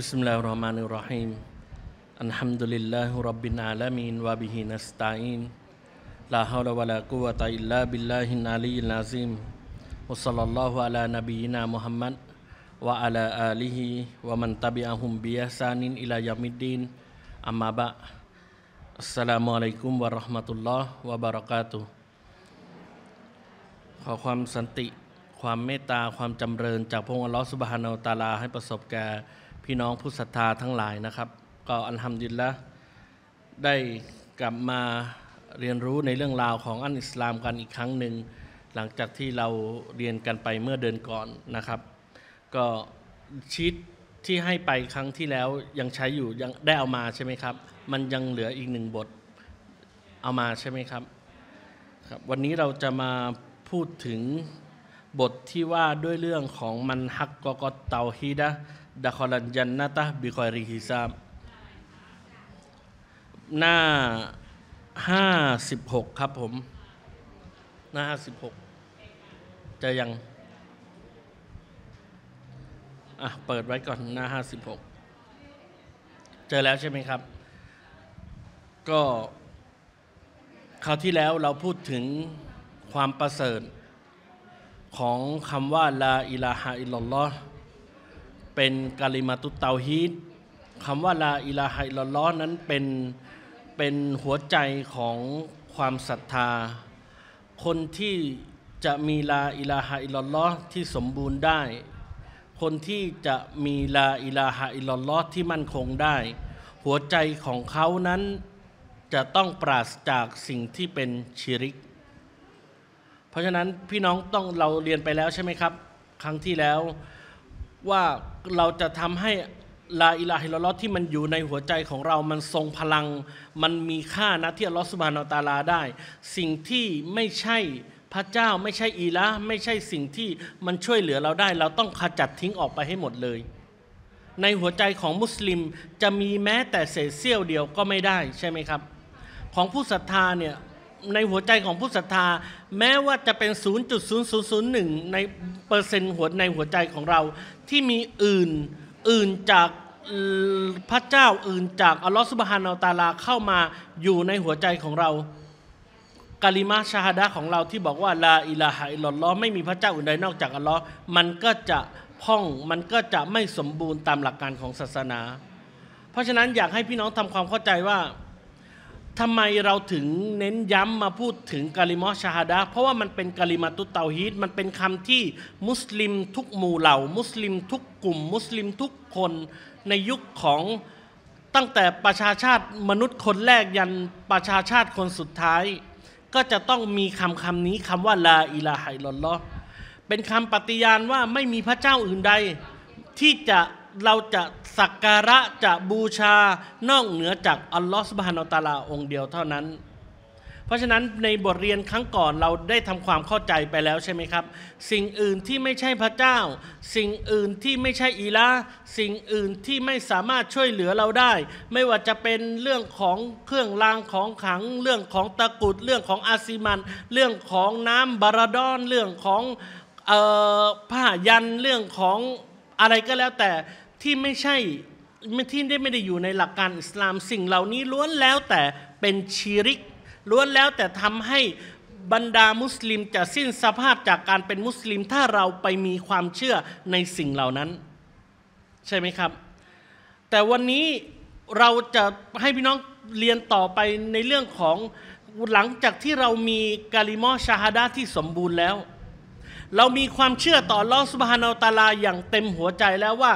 بسم الله الرحمن الرحيم الحمد لله رب العالمين وبه نستعين لا حول ولا قوة إلا بالله العلي العظيم وصلى الله على نبينا محمد وعلى آله ومن تبعهم بإحسان إلى يوم الدين أما بعد السلام عليكم ورحمة الله وبركاته ขอความสันติความเมตตาความจำเริญจากพระองค์อัลลอฮฺสุบฮานาอัลตาลาให้ประสบแก่พี่น้องผู้ศรัทธาทั้งหลายนะครับ ก็อันทำดินละได้กลับมาเรียนรู้ในเรื่องราวของอันอิสลามกันอีกครั้งหนึ่งหลังจากที่เราเรียนกันไปเมื่อเดือนก่อนนะครับ ก็ชีตที่ให้ไปครั้งที่แล้วยังใช้อยู่ยังได้เอามาใช่ไหมครับ มันยังเหลืออีกหนึ่งบทเอามาใช่ไหมครับครับ วันนี้เราจะมาพูดถึงบทที่ว่าด้วยเรื่องของมันฮักกอกตเตาฮีดะดะคอลันจันนะตาบิคอยริฮิซามหน้าห้าสิบหกครับผมหน้าห้าสิบหกจะยังอ่ะเปิดไว้ก่อนหน้าห้าสิบหกเจอแล้วใช่ไหมครับ ก็คราวที่แล้วเราพูดถึงความประเสริฐของคำว่าลาอิลาฮะอิลลอห์เป็นกาลิมาตุเตาฮีดคำว่าลาอิลาฮิลล้อนั้นเป็นเป็นหัวใจของความศรัทธา คนที่จะมีลาอิลาฮอิลลอฮ์ที่สมบูรณ์ได้ คนที่จะมีลาอิลาฮอิลลอฮ์ที่มั่นคงได้ หัวใจของเขานั้นจะต้องปราศจากสิ่งที่เป็นชิริก เพราะฉะนั้นพี่น้องต้องเราเรียนไปแล้วใช่ไหมครับ ครั้งที่แล้วว่าเราจะทำให้ลาอิลาฮิลลอที่มันอยู่ในหัวใจของเรามันทรงพลัง มันมีค่านะที่อัลลอฮฺสุบานอตาลาได้ สิ่งที่ไม่ใช่พระเจ้าไม่ใช่อีละไม่ใช่สิ่งที่มันช่วยเหลือเราได้ เราต้องขจัดทิ้งออกไปให้หมดเลย ในหัวใจของมุสลิมจะมีแม้แต่เศษเสี้ยวเดียวก็ไม่ได้ใช่ไหมครับ ของผู้ศรัทธาเนี่ยในหัวใจของผู้ศรัทธาแม้ว่าจะเป็น 0.0001ในเปอร์เซ็นต์หัวในหัวใจของเราที่มีอื่นอื่นจากพระเจ้าอื่น จากอัลลอฮฺสุบฮานาตาลาเข้ามาอยู่ในหัวใจของเรากาลิมาชาฮดะของเราที่บอกว่าลาอิลาฮะอิลลอไม่มีพระเจ้าอื่นใดนอกจากอัลลอฮ์มันก็จะพ่องมันก็จะไม่สมบูรณ์ตามหลักการของศาสนา เพราะฉะนั้นอยากให้พี่น้องทำความเข้าใจว่าทำไมเราถึงเน้นย้ำมาพูดถึงกาลิมอชาฮดะเพราะว่ามันเป็นกาลิมาตุเตาฮีดมันเป็นคำที่มุสลิมทุกหมู่เหล่ามุสลิมทุกกลุ่ม มุสลิมทุกคนในยุคของตั้งแต่ประชาชาติมนุษย์คนแรกยันประชาชาติคนสุดท้าย ก็จะต้องมีคำคำนี้คำว่าลาอิลาฮิลลอเป็นคำปฏิญาณว่าไม่มีพระเจ้าอื่นใดที่จะเราจะสักการะจะบูชานอกเหนือจากอัลลอฮฺสุบฮานาตาลาองค์เดียวเท่านั้น เพราะฉะนั้นในบทเรียนครั้งก่อนเราได้ทำความเข้าใจไปแล้วใช่ไหมครับ สิ่งอื่นที่ไม่ใช่พระเจ้า สิ่งอื่นที่ไม่ใช่อีลาสิ่งอื่นที่ไม่สามารถช่วยเหลือเราได้ ไม่ว่าจะเป็นเรื่องของเครื่องรางของขังเรื่องของตะกุดเรื่องของอาซิมันเรื่องของน้ำบารดอนเรื่องของผ้ายันเรื่องของอะไรก็แล้วแต่ที่ไม่ใช่ที่ได้ไม่ได้อยู่ในหลักการอิสลามสิ่งเหล่านี้ล้วนแล้วแต่เป็นชีริกล้วนแล้วแต่ทำให้บรรดามุสลิม จะสิ้นสภาพจากการเป็นมุสลิม ถ้าเราไปมีความเชื่อในสิ่งเหล่านั้น ใช่ไหมครับ แต่วันนี้เราจะให้พี่น้องเรียนต่อไปในเรื่องของหลังจากที่เรามีกาลิมอชาฮาดาที่สมบูรณ์แล้วเรามีความเชื่อต่อลอสุบฮานอตาลาอย่างเต็มหัวใจแล้วว่า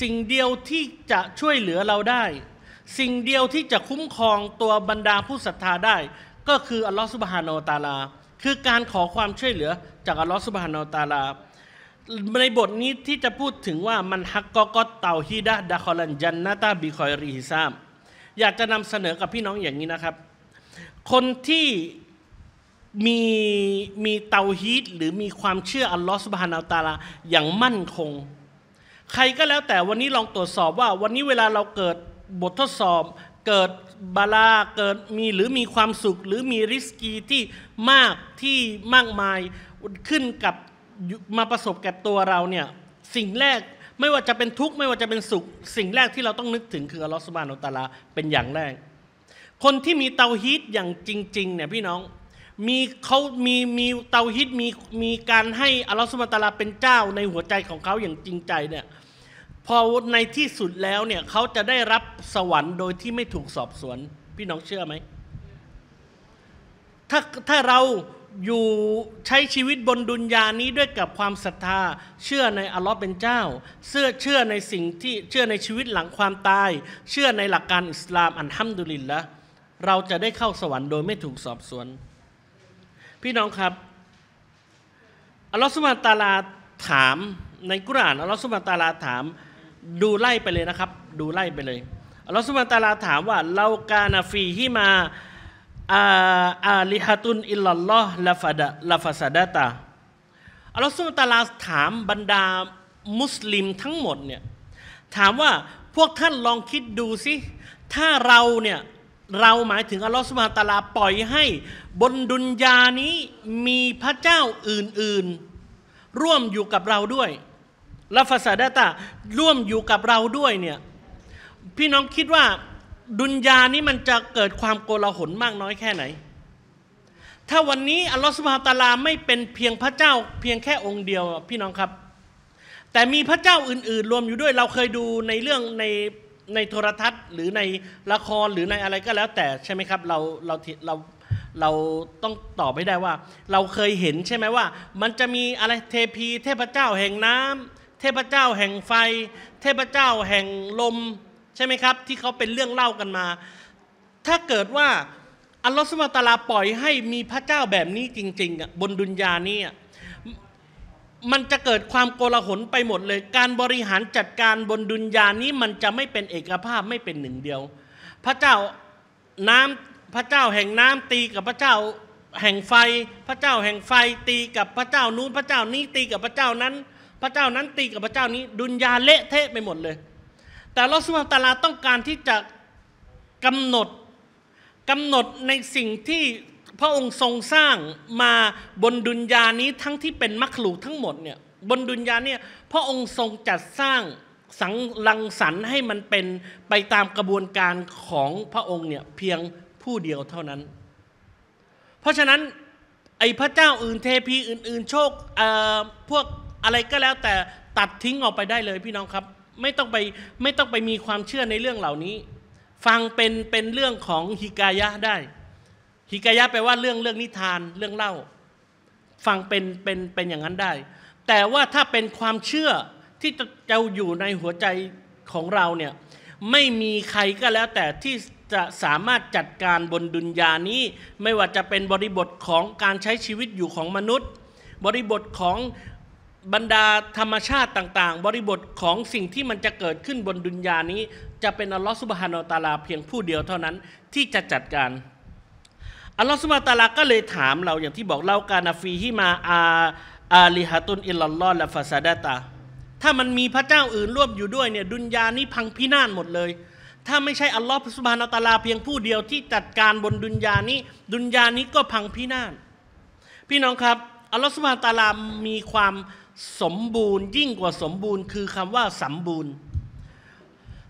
สิ่งเดียวที่จะช่วยเหลือเราได้ สิ่งเดียวที่จะคุ้มครองตัวบรรดาผู้ศรัทธาได้ ก็คืออัลลอฮฺสุบฮานาอตาลา คือการขอความช่วยเหลือ จากอัลลอฮฺสุบฮานาอตาลาในบทนี้ที่จะพูดถึงว่ามันฮักกอกเตาฮีดะดะคอลันยันนาตาบิคอยรีฮิซามอยากจะนำเสนอกับพี่น้องอย่างนี้นะครับ คนที่มีมีเตาฮีตหรือมีความเชื่ออัลลอฮฺสุบฮานาอัลตาลาอย่างมั่นคง ใครก็แล้วแต่วันนี้ลองตรวจสอบว่า วันนี้เวลาเราเกิดบททดสอบเกิดบาลาเกิดมีหรือมีความสุขหรือมีริสกีที่มากที่มากมายขึ้นกับมาประสบกับตัวเราเนี่ยสิ่งแรกไม่ว่าจะเป็นทุกข์ไม่ว่าจะเป็นสุข สิ่งแรกที่เราต้องนึกถึงคืออัลลอฮฺสุบฮานาอัลตาลาเป็นอย่างแรก คนที่มีเตาฮีตอย่างจริงๆเนี่ยพี่น้องมีเขามีมีเตาฮิตมีมีการให้อัลลอฮฺสุบตาลาเป็นเจ้าในหัวใจของเขาอย่างจริงใจเนี่ยพอในที่สุดแล้วเนี่ยเขาจะได้รับสวรรค์โดยที่ไม่ถูกสอบสวน พี่น้องเชื่อไหมถ้าถ้าเราอยู่ใช้ชีวิตบนดุนยานี้ด้วยกับความศรัทธาเชื่อในอัลลอฮ์เป็นเจ้าเชื่อเชื่อในสิ่งที่เชื่อในชีวิตหลังความตายเชื่อในหลักการอิสลามอันฮัมดุลิลละเราจะได้เข้าสวรรค์โดยไม่ถูกสอบสวนพี่น้องครับอัลลอฮฺสุบานตาลาถามในกุรานอัลลอฮฺสุบานตาลาถามดูไล่ไปเลยนะครับ ดูไล่ไปเลยอัลลอฮฺสุบานตาลาถามว่า เรากานาฟีที่มาอาอาลิฮะตุนอิลลัลลอฮ์ลาฟาดะลาฟาซาดะตาอัลลอฮฺสุบานตาลาถามบรรดามุสลิมทั้งหมดเนี่ยถามว่าพวกท่านลองคิดดูสิ ถ้าเราเนี่ยเราหมายถึงอัลลอฮฺสุบฮานตะลาปล่อยให้บนดุนยานี้มีพระเจ้าอื่นๆ ร่วมอยู่กับเราด้วยละฟาซาดาตาร่วมอยู่กับเราด้วยเนี่ย พี่น้องคิดว่าดุนยานี้มันจะเกิดความโกลาหลมากน้อยแค่ไหน ถ้าวันนี้อัลลอฮฺสุบฮานตะลาไม่เป็นเพียงพระเจ้าเพียงแค่องค์เดียวพี่น้องครับ แต่มีพระเจ้าอื่นๆรวมอยู่ด้วยเราเคยดูในเรื่องในในโทรทัศน์หรือในละครหรือในอะไรก็แล้วแต่ใช่ไหมครับเราเราเราเราต้องตอบไม่ได้ว่า เราเคยเห็นใช่ไหมว่า มันจะมีอะไรเทพี เทพเจ้าแห่งน้ำ เทพเจ้าแห่งไฟ เทพเจ้าแห่งลมใช่ไหมครับ ที่เขาเป็นเรื่องเล่ากันมา ถ้าเกิดว่าอัลลอฮฺสุบตาลาปล่อยให้มีพระเจ้าแบบนี้จริงๆ บนดุนยานี่มันจะเกิดความโกลาหลไปหมดเลย การบริหารจัดการบนดุนยานี้มันจะไม่เป็นเอกภาพไม่เป็นหนึ่งเดียว พระเจ้าน้ำพระเจ้าแห่งน้ำตีกับพระเจ้าแห่งไฟ พระเจ้าแห่งไฟตีกับพระเจ้านู้นพระเจ้านี้ตีกับพระเจ้านั้น พระเจ้านั้นตีกับพระเจ้านี้ดุนยาเละเทะไปหมดเลย แต่ลอสุมาตาลาต้องการที่จะกำหนดกำหนดในสิ่งที่พระองค์ทรงสร้างมาบนดุนยานี้ทั้งที่เป็นมัคลูทั้งหมดเนี่ยบนดุนยาเนี่ยพระองค์ทรงจัดสร้างสังลังสรรให้มันเป็นไปตามกระบวนการของพระองค์เนี่ยเพียงผู้เดียวเท่านั้น เพราะฉะนั้นไอ้พระเจ้าอื่นเทพีอื่น ๆ โชคพวกอะไรก็แล้วแต่ตัดทิ้งออกไปได้เลยพี่น้องครับไม่ต้องไปไม่ต้องไปมีความเชื่อในเรื่องเหล่านี้ ฟังเป็นเป็น เรื่องของฮิกายะได้ฮิกายะแปลว่าเรื่องเรื่องนิทานเรื่องเล่า ฟังเป็นเป็นเป็นอย่างนั้นได้ แต่ว่าถ้าเป็นความเชื่อที่จะอยู่ในหัวใจของเราเนี่ยไม่มีใครก็แล้ว แต่ที่จะสามารถจัดการบนดุนยานี้ ไม่ว่าจะเป็นบริบทของการใช้ชีวิตอยู่ของมนุษย์ บริบทของบรรดาธรรมชาติต่าง ๆ บริบทของสิ่งที่มันจะเกิดขึ้นบนดุนยานี้ จะเป็นอัลลอฮฺสุบฮานอตาลาเพียงผู้เดียวเท่านั้น ที่จะจัดการอัลลอฮฺสุบะตาลาก็เลยถามเราอย่างที่บอกเล่ากาาฟีฮ่มาอาอาลิฮะตุนอิลลอฮ์ละฟาซาดตาถ้ามันมีพระเจ้าอื่นร่วมอยู่ด้วยเนี่ยดุนยานี้พังพินาศหมดเลย ถ้าไม่ใช่อัลลอฮฺสุบานาตาลาเพียงผู้เดียวที่จัดการบนดุนยานี้ ดุนยานี้ก็พังพินาศพี่น้องครับ อัลลอฮฺสุบานาตาลามีความสมบูรณ์ยิ่งกว่าสมบูรณ์ คือคำว่าสมบูรณ์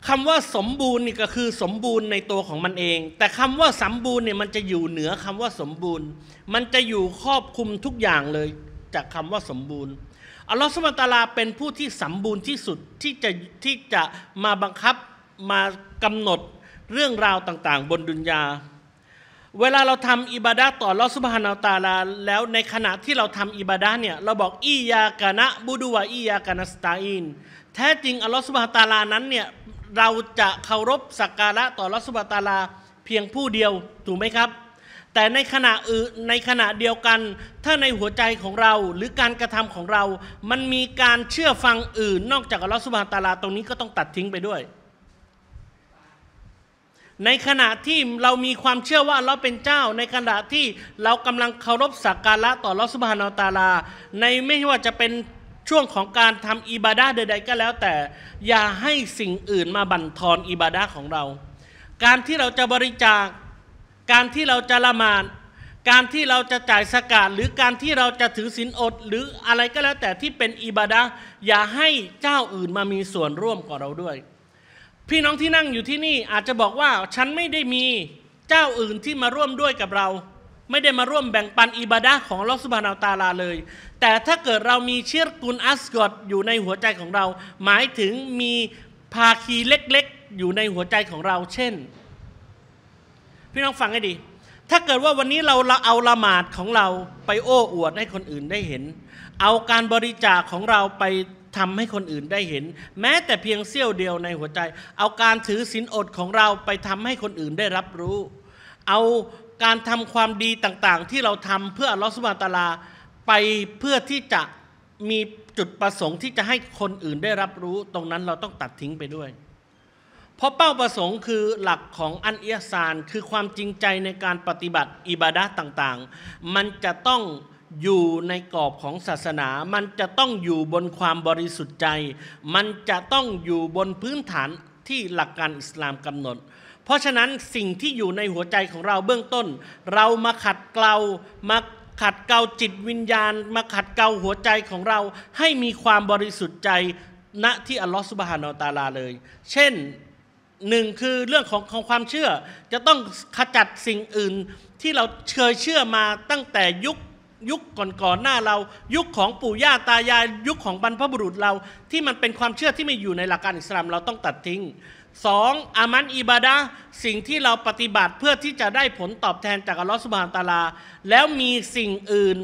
คำว่าสมบูรณ์นี่ก็คือสมบูรณ์ในตัวของมันเอง แต่คำว่าสมบูรณ์เนี่ยมันจะอยู่เหนือคำว่าสมบูรณ์ มันจะอยู่ครอบคลุมทุกอย่างเลยจากคำว่าสมบูรณ์ อัลลอฮฺสุบตาลาเป็นผู้ที่สมบูรณ์ที่สุดที่จะที่จะมาบังคับมากำหนดเรื่องราวต่างๆ บนดุนยา เวลาเราทำอิบาดะต่อลอสุบฮานาตาลาแล้วในขณะที่เราทำอิบาดะเนี่ยเราบอกอียากานะบูดูวาอียากานะสตาอิน แท้จริงอัลลอฮฺสุบฮานาตาลานั้นเนี่ยเราจะเคารพสักการะต่อรัสุบตาลาเพียงผู้เดียวถูกไหมครับ แต่ในขณะอื่นในขณะเดียวกัน ถ้าในหัวใจของเราหรือการกระทำของเรา มันมีการเชื่อฟังอื่นนอกจากรัสุบตาลาตรงนี้ก็ต้องตัดทิ้งไปด้วย ในขณะที่เรามีความเชื่อว่าเราเป็นเจ้าในขณะที่เรากำลังเคารพสักการะต่อรัสุบฮานตาลาในไม่ว่าจะเป็นช่วงของการทำอิบาดาใดๆก็แล้วแต่อย่าให้สิ่งอื่นมาบั่นทอนอิบาดาของเรา การที่เราจะบริจาคการที่เราจะละหมาดการที่เราจะจ่ายสกาดหรือการที่เราจะถือศีลอด หรืออะไรก็แล้วแต่ที่เป็นอิบาดะอย่าให้เจ้าอื่นมามีส่วนร่วมกับเราด้วย พี่น้องที่นั่งอยู่ที่นี่อาจจะบอกว่าฉันไม่ได้มีเจ้าอื่นที่มาร่วมด้วยกับเราไม่ได้มาร่วมแบ่งปันอิบาดะของลอสุบานอตาลาเลย แต่ถ้าเกิดเรามีเช้รกุลอัสกอดอยู่ในหัวใจของเรา หมายถึงมีภาคีเล็กๆอยู่ในหัวใจของเรา เช่นพี่น้องฟังให้ดี ถ้าเกิดว่าวันนี้เราเราเอาละหมาดของเราไปโอ้อวดให้คนอื่นได้เห็น เอาการบริจาคของเราไปทำให้คนอื่นได้เห็น แม้แต่เพียงเสี้ยวเดียวในหัวใจ เอาการถือศีลอดของเราไปทำให้คนอื่นได้รับรู้ เอาการทำความดีต่างๆที่เราทำเพื่อลอสุบาตาลาไปเพื่อที่จะมีจุดประสงค์ที่จะให้คนอื่นได้รับรู้ ตรงนั้นเราต้องตัดทิ้งไปด้วย เพราะเป้าประสงค์คือหลักของอันเอียซาน คือความจริงใจในการปฏิบัติอิบาดะต่าง ๆ มันจะต้องอยู่ในกรอบของศาสนา มันจะต้องอยู่บนความบริสุทธิ์ใจ มันจะต้องอยู่บนพื้นฐานที่หลักการอิสลามกำหนดเพราะฉะนั้นสิ่งที่อยู่ในหัวใจของเราเบื้องต้น เรามาขัดเกลามาขัดเกลาจิตวิญญาณ มาขัดเกลาหัวใจของเราให้มีความบริสุทธิ์ใจณที่อัลลอฮฺสุบฮานาอตาลาเลย เช่นหนึ่งคือเรื่องของของความเชื่อจะต้องขจัดสิ่งอื่นที่เราเคยเชื่อมาตั้งแต่ยุคยุคก่อนๆหน้าเรา ยุคของปู่ย่าตายายยุคของบรรพบุรุษเราที่มันเป็นความเชื่อที่ไม่อยู่ในหลักการอิสลามเราต้องตัดทิ้งสองอามันอิบาดะสิ่งที่เราปฏิบัติเพื่อที่จะได้ผลตอบแทนจากอัลลอฮฺสุบฮานตาลา แล้วมีสิ่งอื่น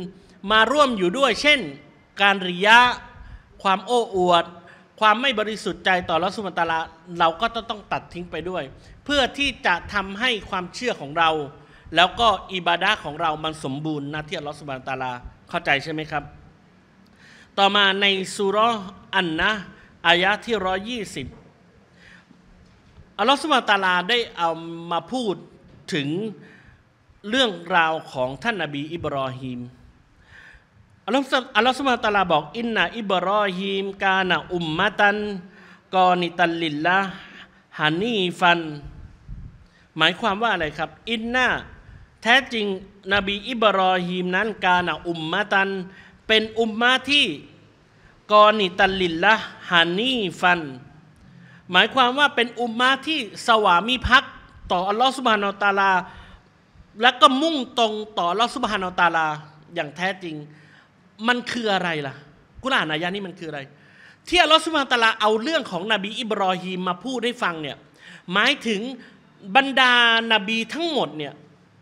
มาร่วมอยู่ด้วย เช่น การริยะ ความโอ้อวด ความไม่บริสุทธิ์ใจต่อรัสุมตาลาเราก็ต้องตัดทิ้งไปด้วย เพื่อที่จะทำให้ความเชื่อของเรา แล้วก็อิบาดะของเรามันสมบูรณ์นะที่อัลลอสุมานตาลาเข้าใจใช่ไหมครับต่อมาในสุรอันนะอายะที่ร้อยยี่สิบอัลลอฮฺสุบตาลาได้เอามาพูดถึงเรื่องราวของท่านนบีอิบรอฮิมอัลลอฮฺอัลลอฮฺสุบตาลาบอกอินนา อิบรอฮิมกาณอุมมะตันกอนิตัลลิลละฮานีฟัน หมายความว่าอะไรครับ อินนาแท้จริงนบีอิบรอฮิมนั้น กาณอุมมะตัน เป็นอุมมะที่กอนิตัลลิลละฮานีฟันหมายความว่าเป็นอุมมะที่สวามิพักต่ออัลลอฮฺสุบฮานาตาลาและก็มุ่งตรงต่ออัลลอฮฺสุบฮานาตาลาอย่างแท้จริง มันคืออะไรล่ะกุรอานอายะนี้มันคืออะไร ที่อัลลอฮฺสุบฮานาตาลาเอาเรื่องของนบีอิบรอฮีมมาพูดให้ฟังเนี่ยหมายถึงบรรดานาบีทั้งหมดเนี่ย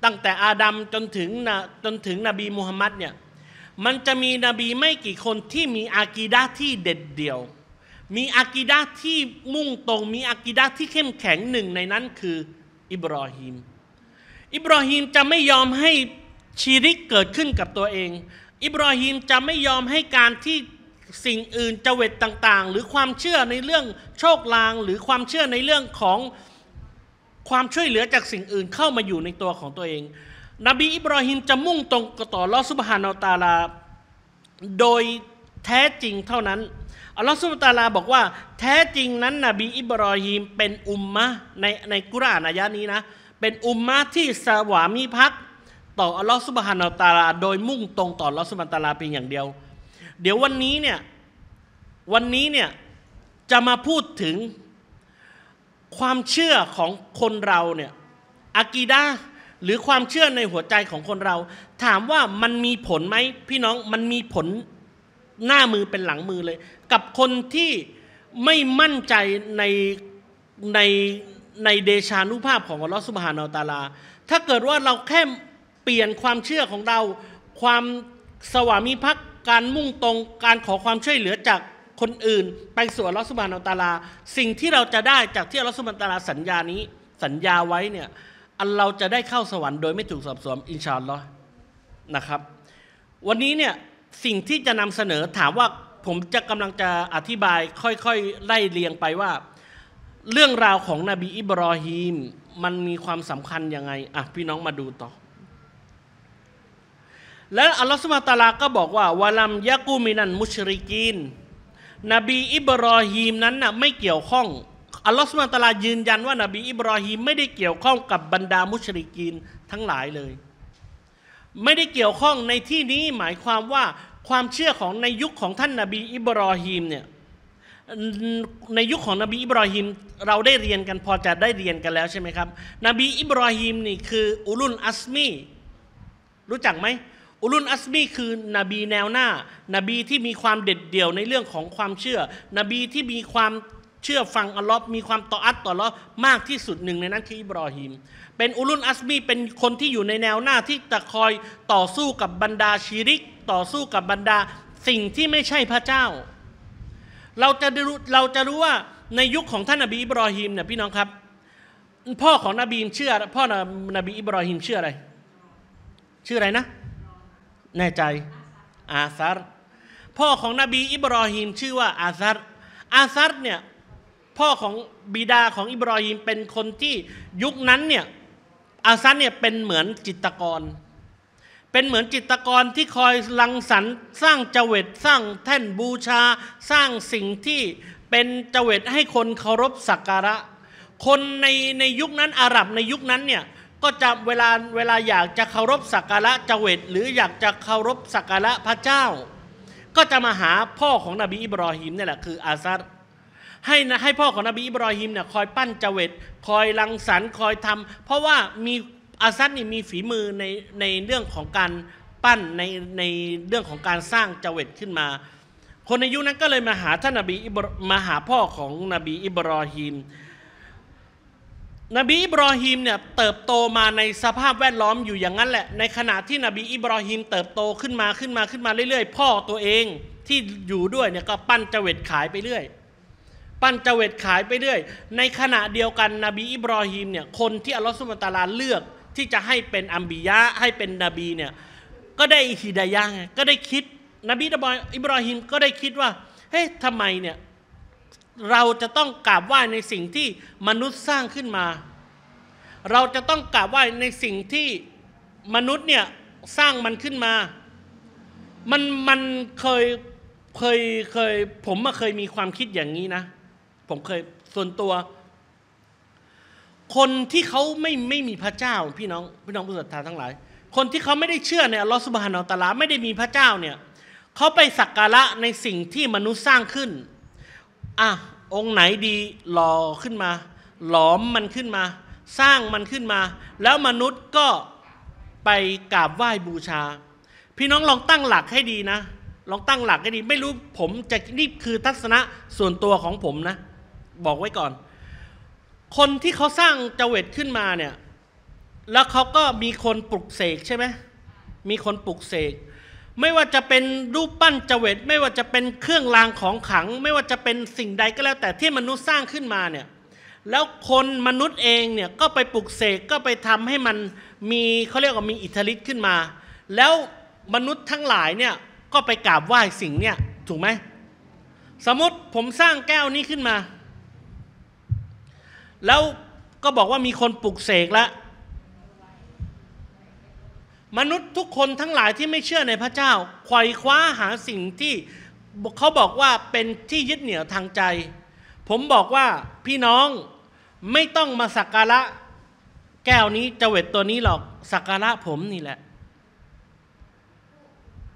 ตั้งแต่อาดัมจนถึงจนถึงนบีมูฮัมมัดเนี่ยมันจะมีนบีไม่กี่คนที่มีอากีดะที่เด็ดเดี่ยวมีอากิดะที่มุ่งตรงมีอากิดะที่เข้มแข็งหนึ่งในนั้นคืออิบรอฮิมอิบรอฮิมจะไม่ยอมให้ชีริกเกิดขึ้นกับตัวเอง อิบรอฮิมจะไม่ยอมให้การที่สิ่งอื่นจเวตต่าง ๆ หรือความเชื่อในเรื่องโชคลาง หรือความเชื่อในเรื่องของความช่วยเหลือจากสิ่งอื่นเข้ามาอยู่ในตัวของตัวเอง นบีอิบรอฮิมจะมุ่งตรงต่อลอสุบฮานอตาลาโดยแท้จริงเท่านั้นอัลลอฮฺสุบตาลาบอกว่าแท้จริงนั้นนบีอิบรอฮีม เป็นอุมมะในในกุรานอายะนี้นะเป็นอุมมะที่ สวามีภักด์ต่ออัลลอฮฺสุบฮานาตาลาโดยมุ่งตรงต่ออัลลอฮฺสุบฮานตาลาเพียงอย่างเดียว เดี๋ยววันนี้เนี่ยวันนี้เนี่ยจะมาพูดถึงความเชื่อของคนเราเนี่ยอากีดาหรือความเชื่อในหัวใจของคนเรา ถามว่ามันมีผลไหม พี่น้องมันมีผลหน้ามือเป็นหลังมือเลย กับคนที่ไม่มั่นใจในในในเดชานุภาพของอัลลอฮฺสุบฮานอัลตาลาถ้าเกิดว่าเราแค่ เปลี่ยนความเชื่อของเราความสวามิภักดิ์การมุ่งตรงการขอความช่วยเหลือจากคนอื่น ไปสู่อัลลอฮฺสุบฮานอัลตาลา สิ่งที่เราจะได้จากที่อัลลอฮฺสุบฮานอัลตาลาสัญญานี้สัญญาไว้เนี่ยอันเราจะได้เข้าสวรรค์โดยไม่ถูกสอบสวนอินชาอัลลอฮนะครับ วันนี้เนี่ยสิ่งที่จะนำเสนอถามว่าผมจะกำลังจะอธิบายค่อยๆไล่เรียงไปว่า เรื่องราวของนบีอิบรอฮีม มันมีความสำคัญยังไงอ่ะพี่น้องมาดูต่อ และอัลลอฮฺสุมาตาลาก็บอกว่าวาลัมยะกูมินันมุชริกีนนบีอิบรอฮีมนั้นน่ะไม่เกี่ยวข้องอัลลอฮฺสุมาตาลายืนยันว่านบีอิบรอฮีมไม่ได้เกี่ยวข้องกับบรรดามุชริกีนทั้งหลายเลยไม่ได้เกี่ยวข้องในที่นี้หมายความว่าความเชื่อของในยุคของท่านนาบีอิบรอฮีมเนี่ยในยุคของนบีอิบรอฮิมเราได้เรียนกันพอจะได้เรียนกันแล้วใช่ไหมครับนบีอิบรอฮิมนี่คือ อุลุนอัสมี รู้จักไหมอุลุนอัสมีคือนบีแนวหน้านบีที่มีความเด็ดเดี่ยวในเรื่องของความเชื่อนบีที่มีความเชื่อฟังอัลลอฮ์มีความต่ออัตต่ออัลลอฮ์มากที่สุดหนึ่งในนั้นคืออิบรอฮิมเป็นอุลุนอัสมี เป็นคนที่อยู่ในแนวหน้าที่จะคอยต่อสู้กับบรรดาชีริก ต่อสู้กับบรรดาสิ่งที่ไม่ใช่พระเจ้า เราจะรู้เราจะรู้ว่าในยุคของท่านนบีอิบรอฮิมเนี่ยพี่น้องครับ พ่อของนบีมเชื่อ พ่อนบีอิบรอฮิมเชื่ออะไรชื่ออะไรนะ แน่ใจ อาซัรพ่อของนบี อิบรอฮิมชื่อว่าอาซัรอาซัรเนี่ยพ่อของบิดาของอิบราฮิมเป็นคนที่ยุคนั้นเนี่ยอาซันเนี่ยเป็นเหมือนจิตกร เป็นเหมือนจิตกรที่คอยลังสรรสร้างจเวตสร้างแท่นบูชา สร้างสิ่งที่เป็นจเวตให้คนเคารพสักการะคนในในยุคนั้นอาหรับในยุคนั้นเนี่ยก็จะเวลาเวลาอยากจะเคารพสักการะจเวตหรืออยากจะเคารพสักการะพระเจ้า ก็จะมาหาพ่อของนบีอิบรอฮิมนี่แหละ คืออาซัดให้นะให้พ่อของนบีอิบรอฮิมเนี่ยคอยปั้นจเวตคอยรังสรรค์คอยทำเพราะว่ามีอาซัดนี่มีฝีมือในในเรื่องของการปั้นในในเรื่องของการสร้างจเวตขึ้นมา คนในยุคนั้นก็เลยมาหาท่านนบีอิบรมาหาพ่อของนบีอิบรอฮิมนบีอิบรอฮิมเนี่ยเติบโตมาในสภาพแวดล้อมอยู่อย่างนั้นแหละ ในขณะที่นบีอิบรอฮิมเติบโตขึ้นมาขึ้นมาขึ้นมาเรื่อยๆ พ่อตัวเองที่อยู่ด้วยเนี่ยก็ปั้นจเวตขายไปเรื่อยปั้นจเวตขายไปเรื่อย ในขณะเดียวกันนบีอิบรอฮีมเนี่ย คนที่อัลลอฮฺสุบตาลาเลือกที่จะให้เป็นอัมบียะให้เป็นนบีเนี่ย ก็ได้ฮิดายงก็ได้คิดนบีอิบรอฮิมก็ได้คิดว่า เฮ้ยทำไมเนี่ย เราจะต้องกราบไหว้ในสิ่งที่มนุษย์สร้างขึ้นมา เราจะต้องกราบไหว้ในสิ่งที่มนุษย์เนี่ยสร้างมันขึ้นมา มันมันเคยเคยเคยผมมาเคยมีความคิดอย่างนี้นะผมเคยส่วนตัว คนที่เขาไม่ไม่มีพระเจ้า พี่น้อง พี่น้องผู้ศรัทธาทั้งหลาย คนที่เขาไม่ได้เชื่อในอัลลอฮ์สุบฮานาอัลตะลาไม่ได้มีพระเจ้าเนี่ยเขาไปสักการะในสิ่งที่มนุษย์สร้างขึ้นอ่ะองค์ไหนดี หล่อขึ้นมา หลอมมันขึ้นมา สร้างมันขึ้นมา แล้วมนุษย์ก็ไปกราบไหว้บูชา พี่น้องลองตั้งหลักให้ดีนะลองตั้งหลักให้ดี ไม่รู้ผมจะนี่คือทัศนะส่วนตัวของผมนะบอกไว้ก่อน คนที่เขาสร้างจเจวิตขึ้นมาเนี่ย แล้วเขาก็มีคนปลุกเสกใช่ไหม มีคนปลุกเสก ไม่ว่าจะเป็นรูปปั้นจเจวิตไม่ว่าจะเป็นเครื่องรางของขัง ไม่ว่าจะเป็นสิ่งใดก็แล้ว แต่ที่มนุษย์สร้างขึ้นมาเนี่ย แล้วคนมนุษย์เองเนี่ยก็ไปปลุกเสก ก็ไปทำให้มันมีเขาเรียกว่ามีอิทธิฤทธิ์ขึ้นมา แล้วมนุษย์ทั้งหลายเนี่ยก็ไปกราบไหว้สิ่งเนี่ยถูกไหม สมมติผมสร้างแก้วนี้ขึ้นมาแล้วก็บอกว่ามีคนปลุกเสกแล้วมนุษย์ทุกคนทั้งหลายที่ไม่เชื่อในพระเจ้าไขว่คว้าหาสิ่งที่เขาบอกว่าเป็นที่ยึดเหนี่ยวทางใจ ผมบอกว่าพี่น้องไม่ต้องมาสักการะแก้วนี้จเวตตัวนี้หรอกสักการะผมนี่แหละ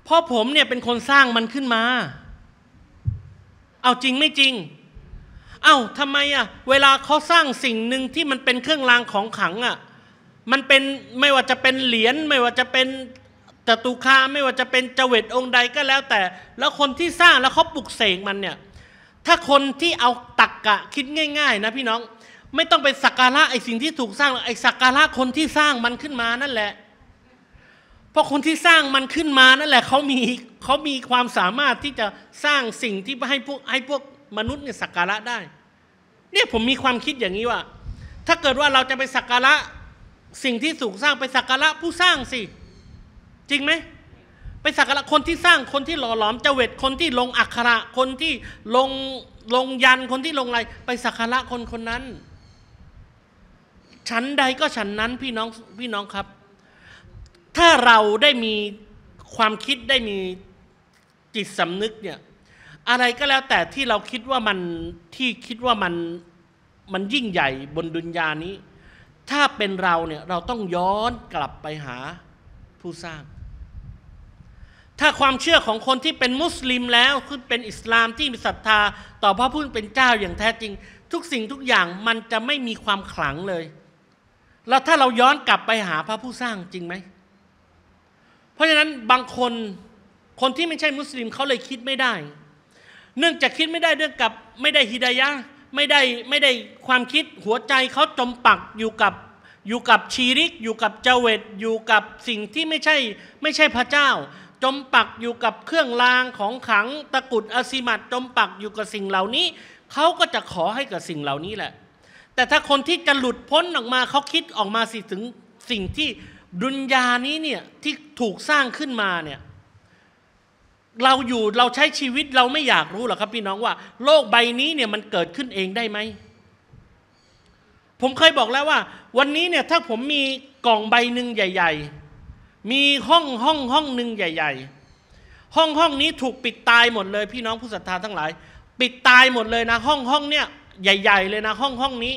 เพราะผมเนี่ยเป็นคนสร้างมันขึ้นมา เอาจริงไม่จริงเอา้าทำไมอะ่ะเวลาเขาสร้างสิ่งหนึ่งที่มันเป็นเครื่องรางของขังอะ่ะมันเป็นไม่ว่าจะเป็นเหรียญไม่ว่าจะเป็นจตุคาไม่ว่าจะเป็นจเวตองค์ใดก็แล้วแต่ แล้วคนที่สร้างแล้วเขาปลุกเสกมันเนี่ยถ้าคนที่เอาตักกะคิดง่ายๆนะพี่น้อง ไม่ต้องไปสักการะไอสิ่งที่ถูกสร้างไอสักการะคนที่สร้างมันขึ้นมานั่นแหละ เพราะคนที่สร้างมันขึ้นมานั่นแหละเขามีเขามีความสามารถที่จะสร้างสิ่งที่ให้พวกให้พวกมนุษย์เนี่ยสักการะได้ เนี่ยผมมีความคิดอย่างนี้ว่า ถ้าเกิดว่าเราจะไปสักการะ สิ่งที่สูงสร้างไปสักการะผู้สร้างสิ จริงไหมไปสักการะคนที่สร้างคนที่หล่อหลอมจเจวิตคนที่ลงอักขระคนที่ลงลงยันคนที่ลงอะไร ไปสักการะคนคนนั้นฉันใดก็ฉันนั้นพี่น้องพี่น้องครับ ถ้าเราได้มีความคิดได้มีจิตสำนึกเนี่ยอะไรก็แล้วแต่ที่เราคิดว่ามันที่คิดว่ามันมันยิ่งใหญ่บนดุนยานี้ ถ้าเป็นเราเนี่ยเราต้องย้อนกลับไปหาผู้สร้าง ถ้าความเชื่อของคนที่เป็นมุสลิมแล้วคือเป็นอิสลามที่มีศรัทธาต่อพระผู้เป็นเจ้าอย่างแท้จริง ทุกสิ่งทุกอย่างมันจะไม่มีความขลังเลย แล้วถ้าเราย้อนกลับไปหาพระผู้สร้างจริงไหมเพราะฉะนั้นบางคนคนที่ไม่ใช่มุสลิมเขาเลยคิดไม่ได้เนื่องจากคิดไม่ได้เนื่องกับไม่ได้ฮิดายะไม่ได้ไม่ได้ความคิดหัวใจเขาจมปักอยู่กับอยู่กับชีริกอยู่กับเจเวตอยู่กับสิ่งที่ไม่ใช่ไม่ใช่พระเจ้า จมปักอยู่กับเครื่องรางของขังตะกุดอสิมัดจมปักอยู่กับสิ่งเหล่านี้เขาก็จะขอให้กับสิ่งเหล่านี้แหละ แต่ถ้าคนที่จะหลุดพ้นออกมาเขาคิดออกมาสิถึงสิ่งที่ดุนยานี้เนี่ยที่ถูกสร้างขึ้นมาเนี่ยเราอยู่เราใช้ชีวิตเราไม่อยากรู้หรอกครับพี่น้องว่า โลกใบนี้เนี่ยมันเกิดขึ้นเองได้ไหมผมเคยบอกแล้วว่า วันนี้เนี่ยถ้าผมมีกล่องใบหนึ่งใหญ่ ๆ มีห้องห้องห้องหนึ่งใหญ่ ๆ ห้องห้องนี้ถูกปิดตายหมดเลยพี่น้องผู้ศรัทธาทั้งหลาย ปิดตายหมดเลยนะ ห้องห้องเนี่ยใหญ่ ๆ เลยนะ ห้องห้องนี้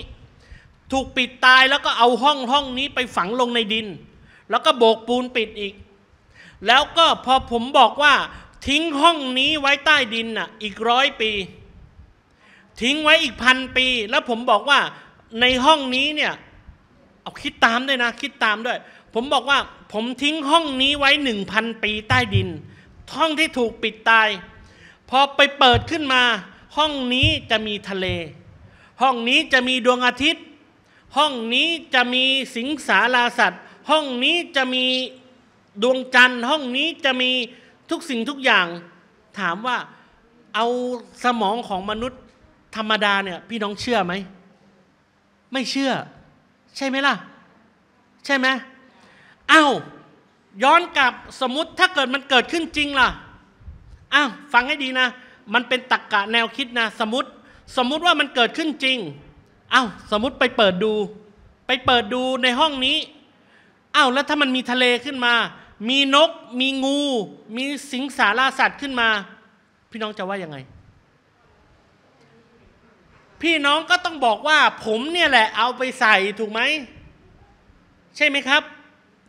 ถูกปิดตายแล้วก็เอาห้องห้องนี้ไปฝังลงในดิน แล้วก็โบกปูนปิดอีก แล้วก็พอผมบอกว่าทิ้งห้องนี้ไว้ใต้ดินน่ะอีกร้อยปี ทิ้งไว้อีกพันปี แล้วผมบอกว่า ในห้องนี้เนี่ยเอาคิดตามด้วยนะ คิดตามด้วย ผมบอกว่า ผมทิ้งห้องนี้ไว้หนึ่งพันปี ใต้ดิน ห้องที่ถูกปิดตาย พอไปเปิดขึ้นมา ห้องนี้จะมีทะเล ห้องนี้จะมีดวงอาทิตย์ ห้องนี้จะมี สิงสาราสัตว์ ห้องนี้จะมีดวงจันทร์ห้องนี้จะมีทุกสิ่งทุกอย่างถามว่าเอาสมองของมนุษย์ธรรมดาเนี่ย พี่น้องเชื่อไหมไม่เชื่อ ใช่ไหมล่ะ ใช่ไหมอ้าวย้อนกลับสมมติถ้าเกิดมันเกิดขึ้นจริงล่ะ อ้าวฟังให้ดีนะ มันเป็นตรกกะแนวคิดนะสมมติ สมมติว่ามันเกิดขึ้นจริงอ้าวสมมติไปเปิดดู ไปเปิดดูในห้องนี้อ้าวแล้วถ้ามันมีทะเลขึ้นมามีนก มีงู มีสิงสาราสัตว์ขึ้นมา พี่น้องจะว่ายังไง พี่น้องก็ต้องบอกว่า ผมเนี่ยแหละเอาไปใส่ ถูกไหม ใช่ไหมครับ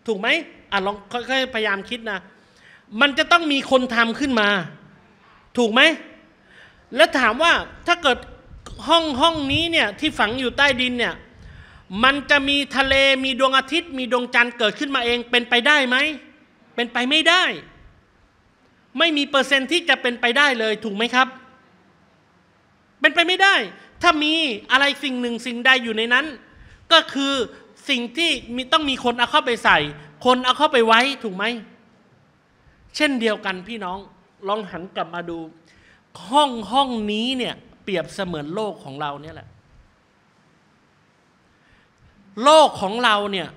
ถูกไหมอ่ะลองค่อยๆพยายามคิดนะมันจะต้องมีคนทำขึ้นมา ถูกไหม แล้วถามว่าถ้าเกิดห้องห้องนี้เนี่ยที่ฝังอยู่ใต้ดินเนี่ย มันจะมีทะเลมีดวงอาทิตย์ มีดวงจันทร์เกิดขึ้นมาเองเป็นไปได้ไหมเป็นไปไม่ได้ ไม่มีเปอร์เซ็นต์ที่จะเป็นไปได้เลยถูกไหมครับ เป็นไปไม่ได้ ถ้ามีอะไรสิ่งหนึ่งสิ่งใดอยู่ในนั้น ก็คือสิ่งที่มีต้องมีคนเอาเข้าไปใส่ คนเอาเข้าไปไว้ถูกไหมเช่นเดียวกันพี่น้อง ลองหันกลับมาดู ห้องห้องนี้เนี่ยเปรียบเสมือนโลกของเราเนี่ยแหละ โลกของเราเนี่ย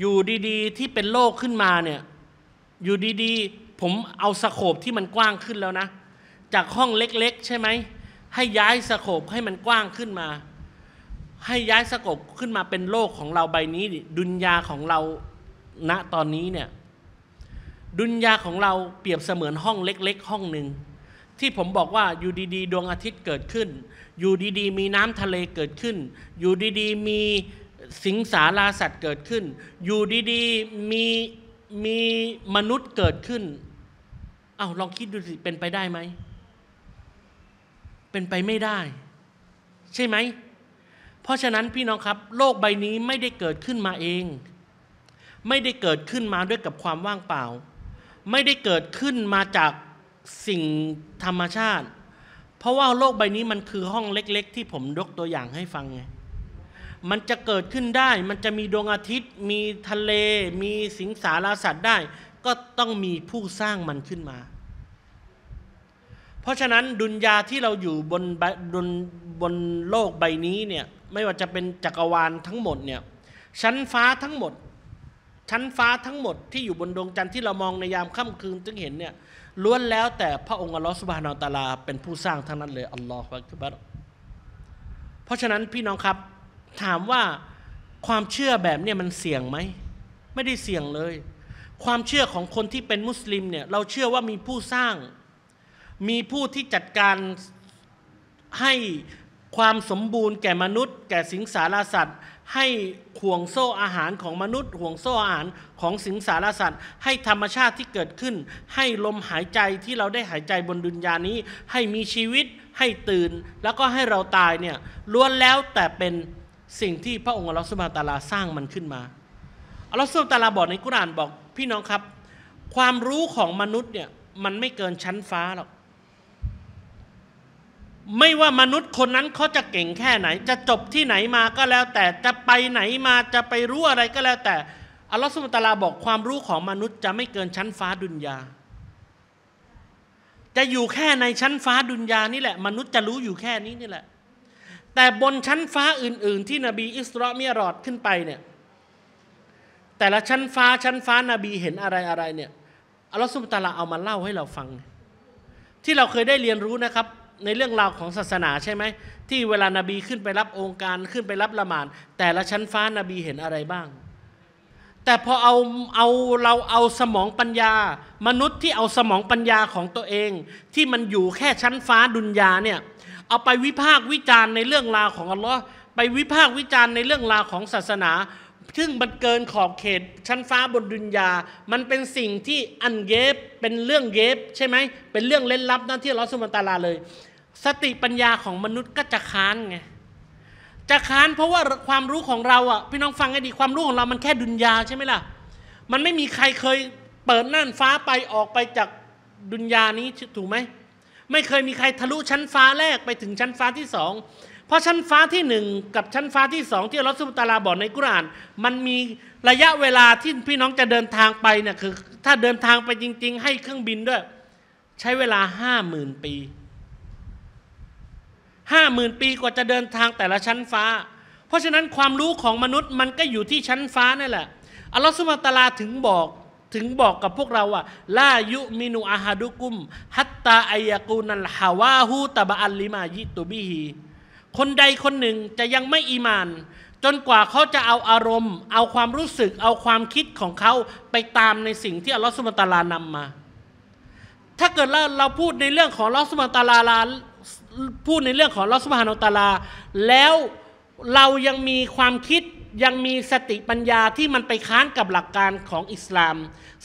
อยู่ดีๆที่เป็นโลกขึ้นมาเนี่ยอยู่ดีๆผมเอาสโคบที่มันกว้างขึ้นแล้วนะ จากห้องเล็กๆใช่ไหมให้ย้ายสโคบให้มันกว้างขึ้นมา ให้ย้ายสโคบขึ้นมาเป็นโลกของเราใบนี้ดุนยาของเราณตอนนี้เนี่ยดุนยาของเราเปรียบเสมือนห้องเล็ก ๆ ห้องหนึ่งที่ผมบอกว่าอยู่ดีๆดวงอาทิตย์เกิดขึ้นอยู่ดีๆมีน้ำทะเลเกิดขึ้นอยู่ดีๆมีสิงสาราสัตว์เกิดขึ้นอยู่ดีๆมีมีมนุษย์เกิดขึ้น เอาลองคิดดูสิเป็นไปได้ไหม เป็นไปไม่ได้ ใช่ไหม เพราะฉะนั้นพี่น้องครับ โลกใบนี้ไม่ได้เกิดขึ้นมาเอง ไม่ได้เกิดขึ้นมาด้วยกับความว่างเปล่า ไม่ได้เกิดขึ้นมาจากสิ่งธรรมชาติ เพราะว่าโลกใบนี้มันคือห้องเล็ก ๆ ที่ผมยกตัวอย่างให้ฟังไงมันจะเกิดขึ้นได้ มันจะมีดวงอาทิตย์ มีทะเล มีสิงสาราสัตว์ได้ ก็ต้องมีผู้สร้างมันขึ้นมา เพราะฉะนั้นดุนยาที่เราอยู่บนบนบนโลกใบนี้เนี่ยไม่ว่าจะเป็นจักรวาลทั้งหมดเนี่ยชั้นฟ้าทั้งหมด ชั้นฟ้าทั้งหมด ที่อยู่บนดวงจันทร์ที่เรามองในยามค่ำคืนจึงเห็นเนี่ยล้วนแล้วแต่พระองค์อัลลอฮฺสุบฮานอตาลาเป็นผู้สร้างทั้งนั้นเลยอัลลอฮฺอบเพราะฉะนั้นพี่น้องครับถามว่าความเชื่อแบบนี้มันเสี่ยงไหม ไม่ได้เสี่ยงเลย ความเชื่อของคนที่เป็นมุสลิมเนี่ยเราเชื่อว่ามีผู้สร้าง มีผู้ที่จัดการให้ความสมบูรณ์แก่มนุษย์แก่สิงสารสัตว์ ให้ห่วงโซ่อาหารของมนุษย์ห่วงโซ่อาหารของสิงสารสัตว์ ให้ธรรมชาติที่เกิดขึ้น ให้ลมหายใจที่เราได้หายใจบนดุนยานี้ ให้มีชีวิต ให้ตื่น แล้วก็ให้เราตายเนี่ยล้วนแล้วแต่เป็นสิ่งที่พระองค์อัลลอฮฺสุบานตาลาสร้างมันขึ้นมาอัลลอฮฺสุบานตาลาบอกในกุรานบอกพี่น้องครับ ความรู้ของมนุษย์เนี่ยมันไม่เกินชั้นฟ้าหรอกไม่ว่ามนุษย์คนนั้นเขาจะเก่งแค่ไหน จะจบที่ไหนมาก็แล้ว แต่จะไปไหนมาจะไปรู้อะไรก็แล้ว แต่อัลลอฮฺสุบานตาลาบอกความรู้ของมนุษย์จะไม่เกินชั้นฟ้าดุนยาจะอยู่แค่ในชั้นฟ้าดุนยานี่แหละมนุษย์จะรู้อยู่แค่นี้นี่แหละแต่บนชั้นฟ้าอื่น ๆ ที่นบีอิสราเมีรอดขึ้นไปเนี่ยแต่ละชั้นฟ้าชั้นฟ้านาบีเห็นอะไรอะไรเนี่ยอัลลอฮฺสุบตาลาเอามาเล่าให้เราฟัง ที่เราเคยได้เรียนรู้นะครับในเรื่องราวของศาสนาใช่ไหมที่เวลานาบีขึ้นไปรับองค์การขึ้นไปรับละหมาดแต่ละชั้นฟ้านาบีเห็นอะไรบ้าง แต่พอเอาเอาเราเอาสมองปัญญา มนุษย์ที่เอาสมองปัญญาของตัวเอง ที่มันอยู่แค่ชั้นฟ้าดุนยาเนี่ยเอาไปวิพากษ์วิจารณ์ในเรื่องราวของอัลลอฮ์ไปวิพากษ์วิจารณ์ในเรื่องราวของศาสนา ซึ่งมันเกินขอบเขตชั้นฟ้าบนดุนยามันเป็นสิ่งที่อันเยบเป็นเรื่องเยบใช่ไหมเป็นเรื่องเล่นลับนั่นที่อัลลอฮ์สุบตาลาเลย สติปัญญาของมนุษย์ก็จะค้านไง จะค้านเพราะว่าความรู้ของเราอ่ะพี่น้องฟังให้ดีความรู้ของเรามันแค่ดุนยาใช่ไหมล่ะมันไม่มีใครเคยเปิดน่านฟ้าไปออกไปจากดุนยานี้ถูกไหมไม่เคยมีใครทะลุชั้นฟ้าแรกไปถึงชั้นฟ้าที่สอง เพราะชั้นฟ้าที่หนึ่งกับชั้นฟ้าที่สองที่รัสุตาลาบอกในกุรานมันมีระยะเวลาที่พี่น้องจะเดินทางไปเนี่ยคือถ้าเดินทางไปจริง ๆให้เครื่องบินด้วย ใช้เวลาห้าหมื่นปีห้าหมื่นปีกว่าจะเดินทางแต่ละชั้นฟ้า เพราะฉะนั้นความรู้ของมนุษย์มันก็อยู่ที่ชั้นฟ้านั่นแหละอัลลอฮฺสุบตาลาถึงบอกถึงบอกกับพวกเราว่าลายุมินูอาฮาดุกุมฮัตตาอายกูนันฮาวาฮูตะบะอัลลิมายิตุบิฮีคนใดคนหนึ่งจะยังไม่อีมาน จนกว่าเขาจะเอาอารมณ์ เอาความรู้สึกเอาความคิดของเขาไปตามในสิ่งที่อัลลอฮฺสุบตาลานำมา ถ้าเกิดเราเราพูดในเรื่องของลอสุาตาลาลาพูดในเรื่องของลอสุาฮานตาลา แล้วเรายังมีความคิดยังมีสติปัญญาที่มันไปค้านกับหลักการของอิสลาม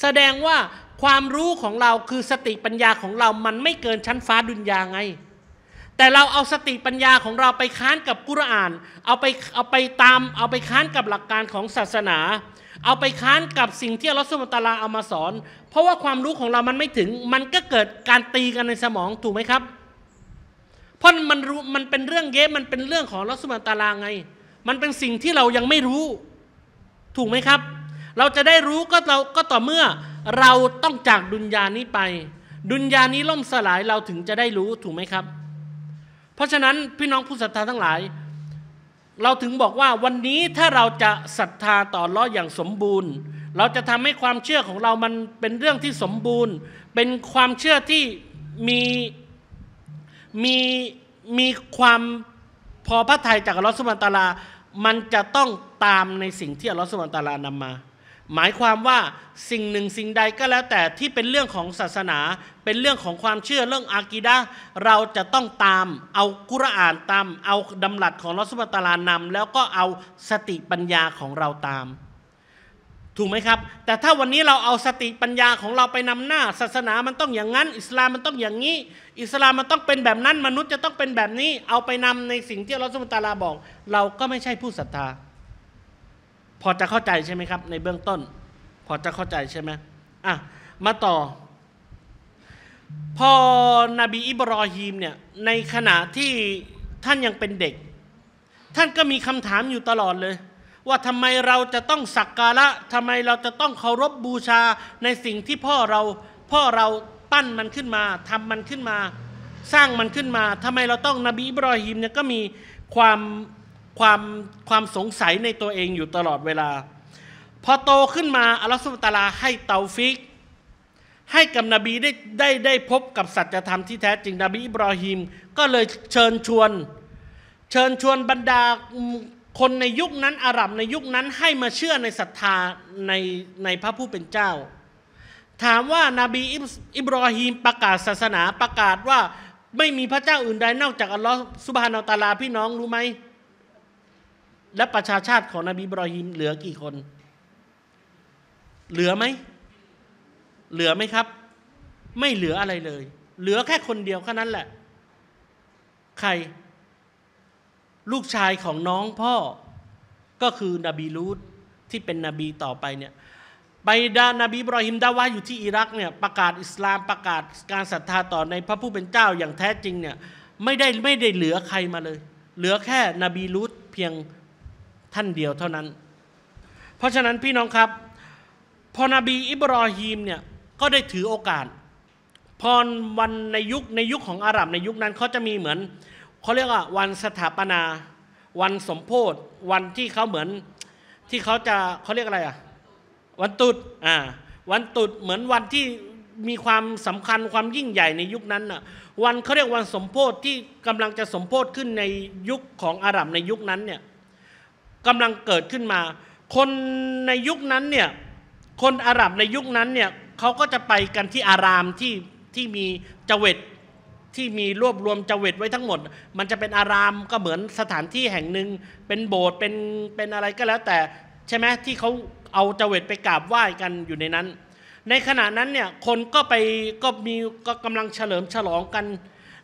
แสดงว่าความรู้ของเราคือสติปัญญาของเรามันไม่เกินชั้นฟ้าดุนยาไง แต่เราเอาสติปัญญาของเราไปค้านกับกุรอานเอาไปเอาไปตาม เอาไปค้านกับหลักการของศาสนา เอาไปค้านกับสิ่งที่อัลลอฮฺสุบตาลาเอามาสอนเพราะว่าความรู้ของเรามันไม่ถึงมันก็เกิดการตีกันในสมองถูกไหมครับเพราะมันรู้มันเป็นเรื่องเย้มันเป็นเรื่องของอัลลอฮฺสุบตาลาไงมันเป็นสิ่งที่เรายังไม่รู้ ถูกไหมครับ เราจะได้รู้ก็เราก็ต่อเมื่อเราต้องจากดุนยานี้ไป ดุนยานี้ล่มสลายเราถึงจะได้รู้ถูกไหมครับ เพราะฉะนั้นพี่น้องผู้ศรัทธาทั้งหลาย เราถึงบอกว่าวันนี้ถ้าเราจะศรัทธาต่อรอดอย่างสมบูรณ์ เราจะทำให้ความเชื่อของเรามันเป็นเรื่องที่สมบูรณ์ เป็นความเชื่อที่มีมีมีความพอพระทัยจากอัลลอฮฺสุบานตาลามันจะต้องตามในสิ่งที่อัลลอฮฺสุบานตาลานำมา หมายความว่าสิ่งหนึ่งสิ่งใดก็แล้วแต่ที่เป็นเรื่องของศาสนา เป็นเรื่องของความเชื่อเรื่องอากีดะเราจะต้องตาม เอากุรอานตาม เอาดำรัสของลอสุบตาลานำ แล้วก็เอาสติปัญญาของเราตามถูกไหมครับแต่ถ้าวันนี้เราเอาสติปัญญาของเราไปนำหน้า ศาสนามันต้องอย่างนั้น อิสลามมันต้องอย่างนี้ อิสลามมันต้องเป็นแบบนั้นมนุษย์จะต้องเป็นแบบนี้ เอาไปนำในสิ่งที่เราสมุตาลาบอก เราก็ไม่ใช่ผู้ศรัทธา พอจะเข้าใจใช่ไหมครับในเบื้องต้นพอจะเข้าใจใช่ไหมอ่ะมาต่อพอนบีอิบรอฮีมเนี่ยในขณะที่ท่านยังเป็นเด็ก ท่านก็มีคำถามอยู่ตลอดเลยว่าทำไมเราจะต้องสักการะทำไมเราจะต้องเคารพบบูชาในสิ่งที่พ่อเราพ่อเราปั้นมันขึ้นมาทำมันขึ้นมา สร้างมันขึ้นมาทำไมเราต้องนบีบรอฮิมเนี่ยก็มีความความความสงสัยในตัวเองอยู่ตลอดเวลา พอโตขึ้นมาอัลลอฮฺสุบตาลาให้เตาฟิกให้กับนบีได้ได้ได้พบกับสัจธรรมที่แท้จริงนบีอิบรอฮิมก็เลยเชิญชวน เชิญชวนบรรดาคนในยุคนั้นอาหรับ ในยุคนั้นให้มาเชื่อในศรัทธาในในพระผู้เป็นเจ้า ถามว่านาบีอิบรอฮีมประกาศศาสนาประกาศว่า ไม่มีพระเจ้าอื่นใดนอกจากอัลลอฮ์สุบฮานาตาลาพี่น้องรู้ไหม และประชาชาติของนบีอิบรอฮีมเหลือกี่คน เหลือไหม เหลือไหมครับ ไม่เหลืออะไรเลย เหลือแค่คนเดียวแค่นั้นแหละ ใครลูกชายของน้องพ่อก็คือนบีลูดที่เป็นนบีต่อไปเนี่ยไปดานบีบรอฮิมดาวาอยู่ที่อิรักเนี่ยประกาศอิสลามประกาศการศรัทธาต่อในพระผู้เป็นเจ้าอย่างแท้จริงเนี่ยไม่ได้ไม่ได้เหลือใครมาเลย เหลือแค่นบีลูดเพียงท่านเดียวเท่านั้น เพราะฉะนั้นพี่น้องครับพอนบีอิบรอฮิมเนี่ยก็ได้ถือโอกาสพรวันในยุคในยุคของอาหรับในยุคนั้นเขาจะมีเหมือนเขาเรียกว่าวันสถาปนาวันสมโพธิวันที่เขาเหมือนที่เขาจะเขาเรียกอะไรอ่ะวันตุดอ่าวันตุดเหมือนวันที่มีความสำคัญความยิ่งใหญ่ในยุคนั้นอ่ะวันเขาเรียกวันสมโพธิที่กำลังจะสมโพธิขึ้นในยุคของอาหรับในยุคนั้นเนี่ยกำลังเกิดขึ้นมา คนในยุคนั้นเนี่ยคนอาหรับในยุคนั้นเนี่ยเขาก็จะไปกันที่อารามที่ที่มีจเจวิตที่มีรวบรวมจเจวิตไว้ทั้งหมด มันจะเป็นอารามก็เหมือนสถานที่แห่งหนึ่งเป็นโบสถ์เป็นเป็นอะไรก็แล้ว แต่ใช่ไหมที่เขาเอาจเจวิตไปกราบไหว้กันอยู่ในนั้น ในขณะนั้นเนี่ยคนก็ไปก็มีก็กำลังเฉลิมฉลองกัน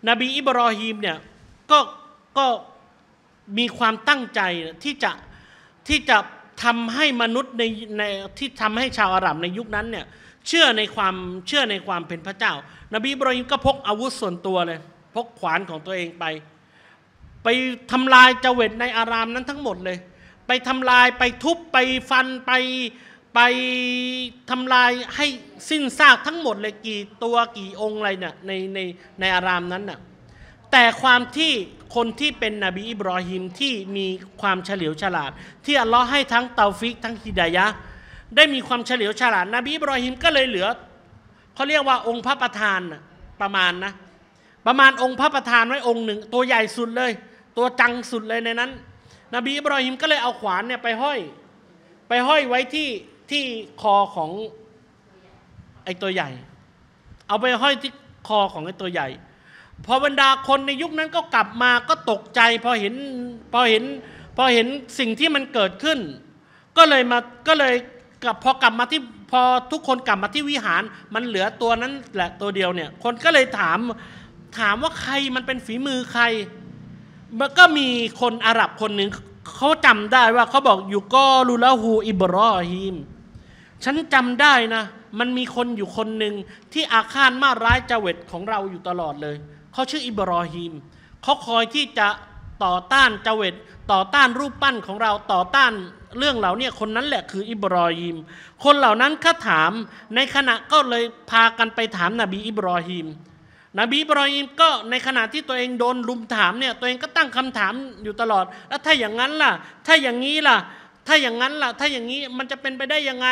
นบีอิบรอฮีมเนี่ยก็ก็มีความตั้งใจที่จะที่จะทำให้มนุษย์ในในที่ทำให้ชาวอาหรับในยุคนั้นเนี่ยเชื่อในความเชื่อในความเป็นพระเจ้านบีบรอฮิมก็พกอาวุธส่วนตัวเลย พกขวานของตัวเองไป ไปทำลายเจวิตในอารามนั้นทั้งหมดเลย ไปทำลายไปทุบไปฟันไปไปทำลายให้สิ้นซากทั้งหมดเลยกี่ตัวกี่องค์อะไรเนี่ยในในในอารามนั้นน่ะแต่ความที่คนที่เป็นนบีอิบรอฮิมที่มีความเฉลียวฉลาด ที่อัลลอฮ์ให้ทั้งเตาฟิกทั้งฮิดายะได้มีความเฉลียวฉลาด นบีอิบรอฮิมก็เลยเหลือเขาเรียกว่าองค์พระประธานประมาณนะ ประมาณองค์พระประธานไว้องค์หนึ่งตัวใหญ่สุดเลย ตัวจังสุดเลยในนั้นนบีอิบรอฮิมก็เลยเอาขวานเนี่ยไปห้อยไปห้อยไว้ที่ที่คอของไอ้ตัวใหญ่ เอาไปห้อยที่คอของไอ้ตัวใหญ่พอบรรดาคนในยุคนั้นก็กลับมาก็ตกใจพอเห็นพอเห็น พอเห็นสิ่งที่มันเกิดขึ้น ก็เลยมาก็เลยกลับพอกลับมาที่พอทุกคนกลับมาที่วิหารมันเหลือตัวนั้นแหละตัวเดียวเนี่ย คนก็เลยถามถามว่าใครมันเป็นฝีมือใครก็มีคนอาหรับคนหนึ่งเขาจำได้ว่าเขาบอกอยู่ก็ลูลาฮูอิบรอฮิมฉันจำได้นะมันมีคนอยู่คนหนึ่งที่อาฆาตมาร้ายจเวตของเราอยู่ตลอดเลยเขาชื่ออิบรอฮิมเขาคอยที่จะต่อต้านจเวตต่อต้านรูปปั้นของเราต่อต้านเรื่องเหล่านี้คนนั้นแหละ คืออิบรอฮิมคนเหล่านั้นก็ถามในขณะก็เลยพากันไปถามนบีอิบรอฮิมนบีอิบรอฮิมก็ในขณะที่ตัวเองโดนลุมถามเนี่ย ตัวเองก็ตั้งคำถามอยู่ตลอด แล้วถ้าอย่างนั้นล่ะ ถ้าอย่างนี้ล่ะ ถ้าอย่างนั้นล่ะ ถ้าอย่างนี้มันจะเป็นไปได้ยังไง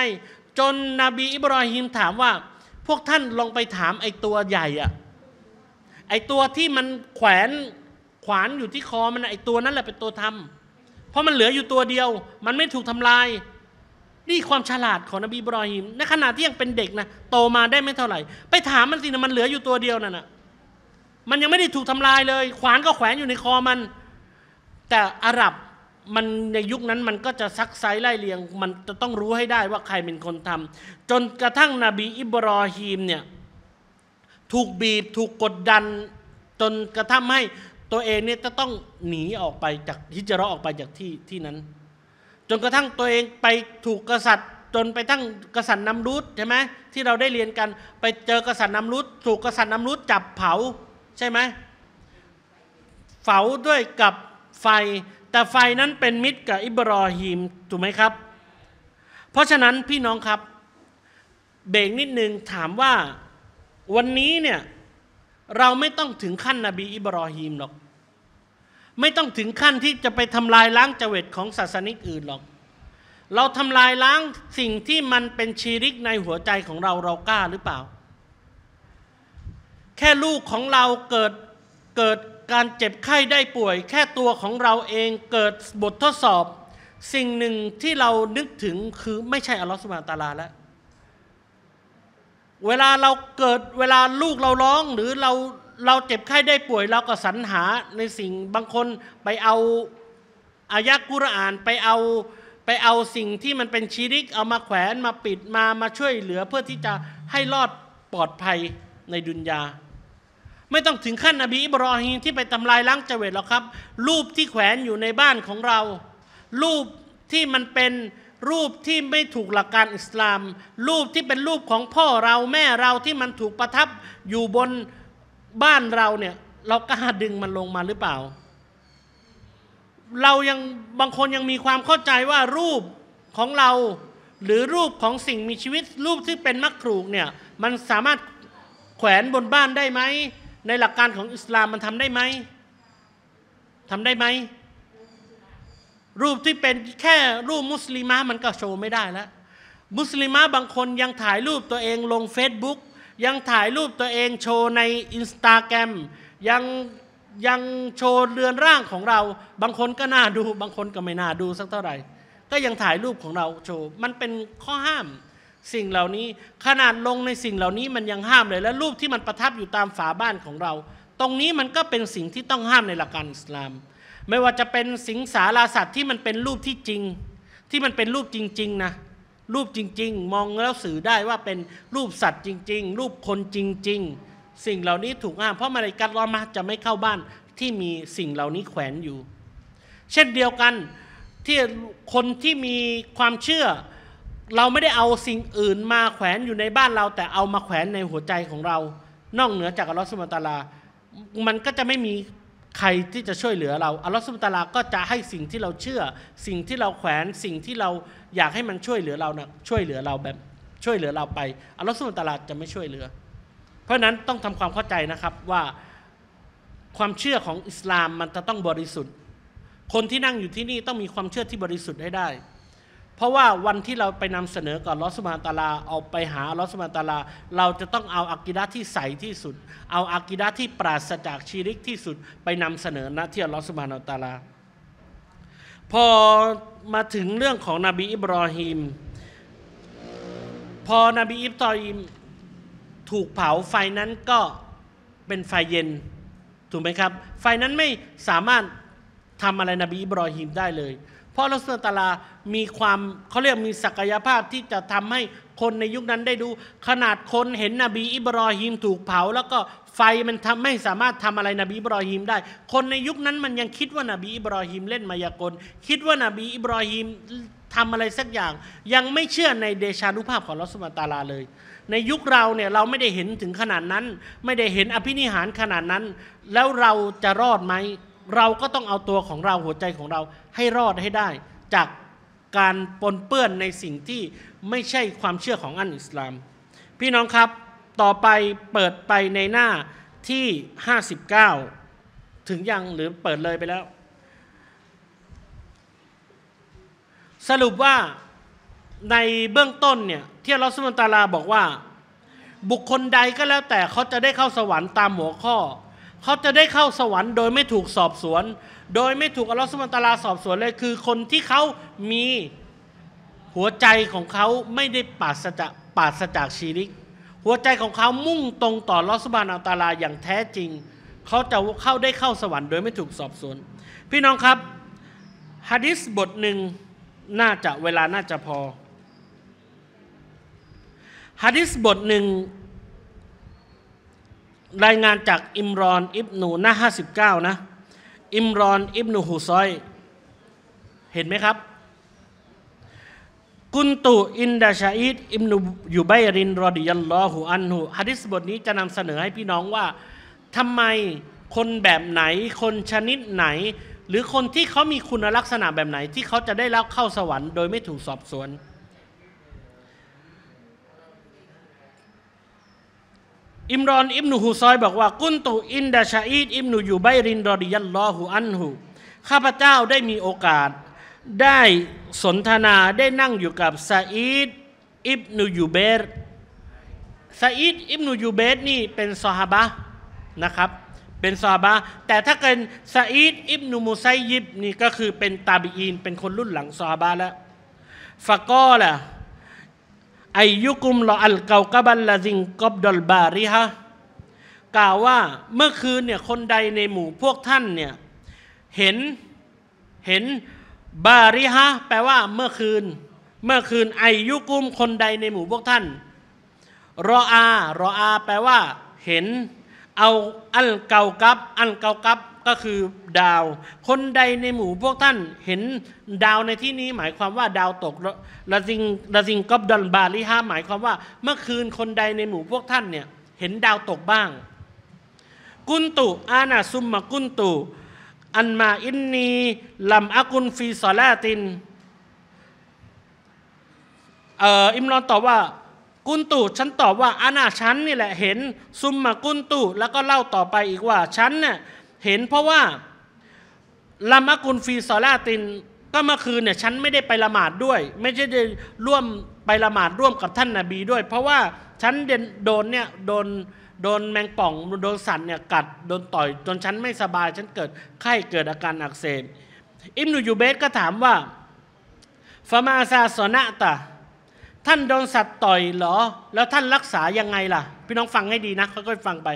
จนนบีอิบรอฮิมถามว่า พวกท่านลองไปถามไอ้ตัวใหญ่อะไอ้ตัวที่มันแขวนขวานอยู่ที่คอมันไอ้ตัวนั้นแหละเป็นตัวทำเพราะมันเหลืออยู่ตัวเดียว มันไม่ถูกทำลาย นี่ความฉลาดของนบีบรอฮิมในขณะที่ยังเป็นเด็กนะโตมาได้ไม่เท่าไหร่ไปถามมันสินะมันเหลืออยู่ตัวเดียวนั่นนะมันยังไม่ได้ถูกทำลายเลย ขวานก็แขวนอยู่ในคอมัน แต่อาหรับมันในยุคนั้นมันก็จะซักไซไล่เลียง มันจะต้องรู้ให้ได้ว่าใครเป็นคนทำจนกระทั่งนบีอิบรอฮีมเนี่ย ถูกบีบถูกกดดันจนกระทั่งให้ตัวเองเนี่ยจะต้องหนีออกไปจากฮิจรอออกไปจากที่ที่นั้น จนกระทั่งตัวเองไปถูกกษัตริย์ จนไปตั้งกษัตริย์นำรุดใช่ไหมที่เราได้เรียนกัน ไปเจอกษัตริย์นำรุดถูกกษัตริย์นำรุดจับเผาใช่ไหมเผาด้วยกับไฟ แต่ไฟนั้นเป็นมิตรกับอิบรอฮีม ถูกไหมครับ เพราะฉะนั้นพี่น้องครับ เบ่งนิดนึงถามว่าวันนี้เนี่ยเราไม่ต้องถึงขั้นนบีอิบรอฮีมหรอก ไม่ต้องถึงขั้นที่จะไปทำลายล้างจเจวิตของศาสนิกอื่นหรอก เราทำลายล้างสิ่งที่มันเป็นชีริกในหัวใจของเราเรากล้าหรือเปล่า แค่ลูกของเราเกิดเกิดการเจ็บไข้ได้ป่วย แค่ตัวของเราเองเกิดบททดสอบสิ่งหนึ่งที่เรานึกถึงคือไม่ใช่อัลลอฮฺสุบานตาลาแล้วเวลาเราเกิดเวลาลูกเราร้องหรือเราเราเจ็บไข้ได้ป่วยเราก็สรรหาในสิ่งบางคน ไปเอาอายะกุรอานไปเอาไปเอาสิ่งที่มันเป็นชีริก เอามาแขวนมาปิดมามาช่วยเหลือเพื่อที่จะให้รอดปลอดภัยในดุนยาไม่ต้องถึงขั้นอบีอิบรอฮีมที่ไปทำลายล้างเจเวตหรอกครับ รูปที่แขวนอยู่ในบ้านของเรา รูปที่มันเป็นรูปที่ไม่ถูกหลักการอิสลาม รูปที่เป็นรูปของพ่อเราแม่เราที่มันถูกประทับอยู่บนบ้านเราเนี่ย เรากล้าดึงมันลงมาหรือเปล่า เรายังบางคนยังมีความเข้าใจว่ารูปของเรา หรือรูปของสิ่งมีชีวิต รูปที่เป็นมักครูกเนี่ยมันสามารถแขวนบนบ้านได้ไหมในหลักการของอิสลามมันทำได้ไหมทำได้ไหมรูปที่เป็นแค่รูปมุสลิมะมันก็โชว์ไม่ได้แล้วมุสลิมะบางคนยังถ่ายรูปตัวเองลง Facebook ยังถ่ายรูปตัวเองโชว์ในอินสตาแกรมยังยังโชว์เรือนร่างของเรา บางคนก็น่าดูบางคนก็ไม่น่าดูสักเท่าไหร่ ก็ยังถ่ายรูปของเราโชว์มันเป็นข้อห้ามสิ่งเหล่านี้ขนาดลงในสิ่งเหล่านี้มันยังห้ามเลย และรูปที่มันประทับอยู่ตามฝาบ้านของเรา ตรงนี้มันก็เป็นสิ่งที่ต้องห้ามในหลักการอิสลามไม่ว่าจะเป็นสิงสาราสัตว์ที่มันเป็นรูปที่จริง ที่มันเป็นรูปจริงๆนะรูปจริง ๆ มองแล้วสื่อได้ว่าเป็นรูปสัตว์จริง ๆ รูปคนจริง ๆ สิ่งเหล่านี้ถูกอ้างเพราะมาริกัดรอมาจะไม่เข้าบ้านที่มีสิ่งเหล่านี้แขวนอยู่ เช่นเดียวกันที่คนที่มีความเชื่อเราไม่ได้เอาสิ่งอื่นมาแขวนอยู่ในบ้านเรา แต่เอามาแขวนในหัวใจของเรา นอกเหนือจากอัลลอฮฺสุบตาลามันก็จะไม่มีใครที่จะช่วยเหลือเราอัลลอฮฺสุบตาลาก็จะให้สิ่งที่เราเชื่อ สิ่งที่เราแขวนสิ่งที่เราอยากให้มันช่วยเหลือเรานะช่วยเหลือเราแบบช่วยเหลือเราไปอัลลอฮฺสุบตาลาจะไม่ช่วยเหลือ เพราะฉะนั้นต้องทำความเข้าใจนะครับว่าความเชื่อของอิสลามมันจะต้องบริสุทธิ์ คนที่นั่งอยู่ที่นี่ต้องมีความเชื่อที่บริสุทธิ์ให้ได้เพราะว่าวันที่เราไปนำเสนอกับลอสมาตาลาเอาไปหาลอสมาตาลา เราจะต้องเอาอากิดะที่ใสที่สุด เอาอากิดะที่ปราศจากชีริกที่สุดไปนำเสนอณที่ลอสมานตาลา พอมาถึงเรื่องของนบีอิบรอฮิมพอนบีอิบตออิมถูกเผาไฟนั้นก็เป็นไฟเย็นถูกไหมครับ ไฟนั้นไม่สามารถทำอะไรนบีอิบรอฮิมได้เลยเพราะลักษอะลตาลา มีความเขาเรียกมีศักยภาพที่จะทำให้คนในยุคนั้นได้ดู ขนาดคนเห็นนบีอิบรอฮิมถูกเผา แล้วก็ไฟมันทำไม่สามารถทำอะไรนบีอิบรอฮิมได้ คนในยุคนั้นมันยังคิดว่านาบีอิบรอฮิมเล่นมายากล คิดว่านาบีอิบรอฮิมทำอะไรสักอย่าง ยังไม่เชื่อในเดชานุภาพของลอสมาตาลาเลย ในยุคเราเนี่ยเราไม่ได้เห็นถึงขนาดนั้น ไม่ได้เห็นอภินิหารขนาดนั้น แล้วเราจะรอดไหมเราก็ต้องเอาตัวของเราหัวใจของเราให้รอดให้ได้ จากการปนเปื้อนในสิ่งที่ไม่ใช่ความเชื่อของอันอิสลาม พี่น้องครับต่อไปเปิดไปในหน้าที่ 59 ถึงยังหรือเปิดเลยไปแล้ว สรุปว่าในเบื้องต้นเนี่ย ที่ลรสุนตาลาบอกว่าบุคคลใดก็แล้วแต่เขาจะได้เข้าสวรรค์ตามหัวข้อเขาจะได้เข้าสวรรค์โดยไม่ถูกสอบสวน โดยไม่ถูกอัลลอฮฺสุบตาลาสอบสวนเลยคือคนที่เขามีหัวใจของเขาไม่ได้ปราศจากปราศจากชีริก หัวใจของเขามุ่งตรงต่อลอสบานอัลตาลาอย่างแท้จริง เขาจะเข้าได้เข้าสวรรค์โดยไม่ถูกสอบสวน พี่น้องครับฮะดิษบทหนึ่งน่าจะเวลาน่าจะพอฮะดิษบทหนึ่งรายงานจากอิมรอน อิบนูหน้าห้าสิบเก้านะ อิมรอน อิบนูฮูซอย เห็นไหมครับ กุนตุ อินดาชาอิดอิมนูยูไบริน รอดิยัลลอหูอันหูฮะดิษบทนี้จะนำเสนอให้พี่น้องว่าทำไมคนแบบไหน คนชนิดไหน หรือคนที่เขามีคุณลักษณะแบบไหน ที่เขาจะได้รับเข้าสวรรค์โดยไม่ถูกสอบสวนอิมรอนอิบนุฮูซอยบอกว่ากุนตุอินดาชาอีดอิบนุยูใบรินรอดิยัลลอฮูอันหูข้าพเจ้าได้มีโอกาส ได้สนทนาได้นั่งอยู่กับซาอีดอิบนุยูเบรซาอีดอิบนุยูเบรนี่เป็นซอฮาบะนะครับ เป็นซอบะแต่ถ้าเป็นซาอีดอิบนุมุไซยิบนี่ก็คือเป็นตาบีอินเป็นคนรุ่นหลังซอฮบะแล้วฟะก้อล่ะอายุกุมลออัลเกากบัลลาซิงกอบดอลบาริฮะกล่าวว่าเมื่อคืนเนี่ยคนใดในหมู่พวกท่านเนี่ยเห็น เห็น บาริฮะแปลว่า เมื่อคืน เมื่อคืนอายุกุมคนใดในหมู่พวกท่าน รออารออา แปลว่า เห็น เอาอัลเกากับอัลเกากับก็คือ ดาวคนใดในหมู่พวกท่านเห็นดาวในที่นี้หมายความว่า ดาวตกละซิงละซิงกอบดอนบาลิฮาหมายความว่า เมื่อคืนคนใดในหมู่พวกท่านเนี่ย เห็นดาวตกบ้างกุนตุอานาซุมมากุนตุอันมาอินนีลำอากุนฟีซอลาตินเอิมรอนตอบว่ากุนตุ ฉันตอบว่า อานาฉันนี่แหละเห็นซุมมากุนตุ แล้วก็เล่าต่อไปอีกว่า ฉันเนี่ยเห็นเพราะว่าละมักุลฟีซอลาตินก็เมื่อคืนเนี่ยฉันไม่ได้ไปละหมาดด้วย ไม่ใช่ได้ร่วมไปละหมาดร่วมกับท่านนาบีด้วย เพราะว่าฉันโดนเนี่ยโดนโดนแมงป่อง โดนสัตว์เนี่ยกัดโดนต่อย จนฉันไม่สบาย ฉันเกิด ไข้เกิดอาการอักเสบอิมนุยูเบสก็ถามว่าฟามาซาสนะตะท่านโดนสัตว์ต่อยเหรอ แล้วท่านรักษายังไงล่ะพี่น้องฟังให้ดีนะค่อยๆฟังไป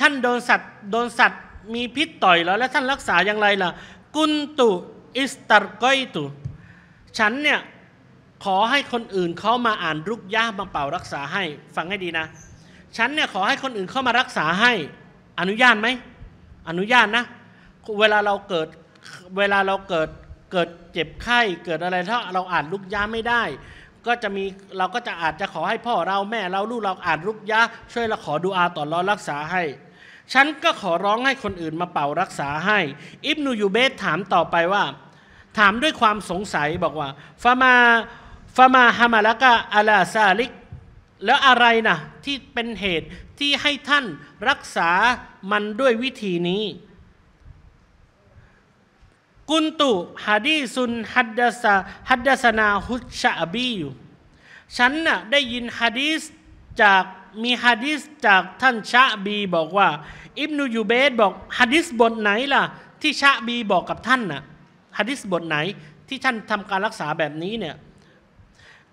ท่านโดนสัตว์โดนสัตว์มีพิษต่อยแล้ว และท่านรักษาอย่างไรล่ะกุนตุอิสตารกอยตุ ฉันเนี่ยขอให้คนอื่นเขามาอ่านรุกยะมาเป่ารักษาให้ฟังให้ดีนะ ฉันเนี่ยขอให้คนอื่นเข้ามารักษาให้ อนุญาตไหมอนุญาตนะ เวลาเราเกิดเวลาเราเกิดเกิดเจ็บไข้เกิดอะไรถ้าเราอ่านลุกยาไม่ได้ ก็จะมีเราก็จะอาจจะขอให้พ่อเราแม่ เราลูกเราอ่านรุกยาช่วยเราขอดูอาต่อรอรักษาให้ฉันก็ขอร้องให้คนอื่นมาเป่ารักษาให้ อิบนูยูเบสถามต่อไปว่า ถามด้วยความสงสัยบอกว่าฟามาฟามาฮามาละกะอาลาซาลิก แล้วอะไรนะที่เป็นเหตุที่ให้ท่านรักษามันด้วยวิธีนี้ กุนตุฮัดีซุนฮัดดาสฮัดดาสนาฮุชะบียฉันน่ะได้ยินฮัดีสจากมีฮัดีสจากท่านชะบีบอกว่าอิบนุยูเบสบอกฮะดิษบทไหนล่ะที่ชะบีบอกกับท่านน่ะฮะดิษบทไหนที่ท่านทำการรักษาแบบนี้เนี่ย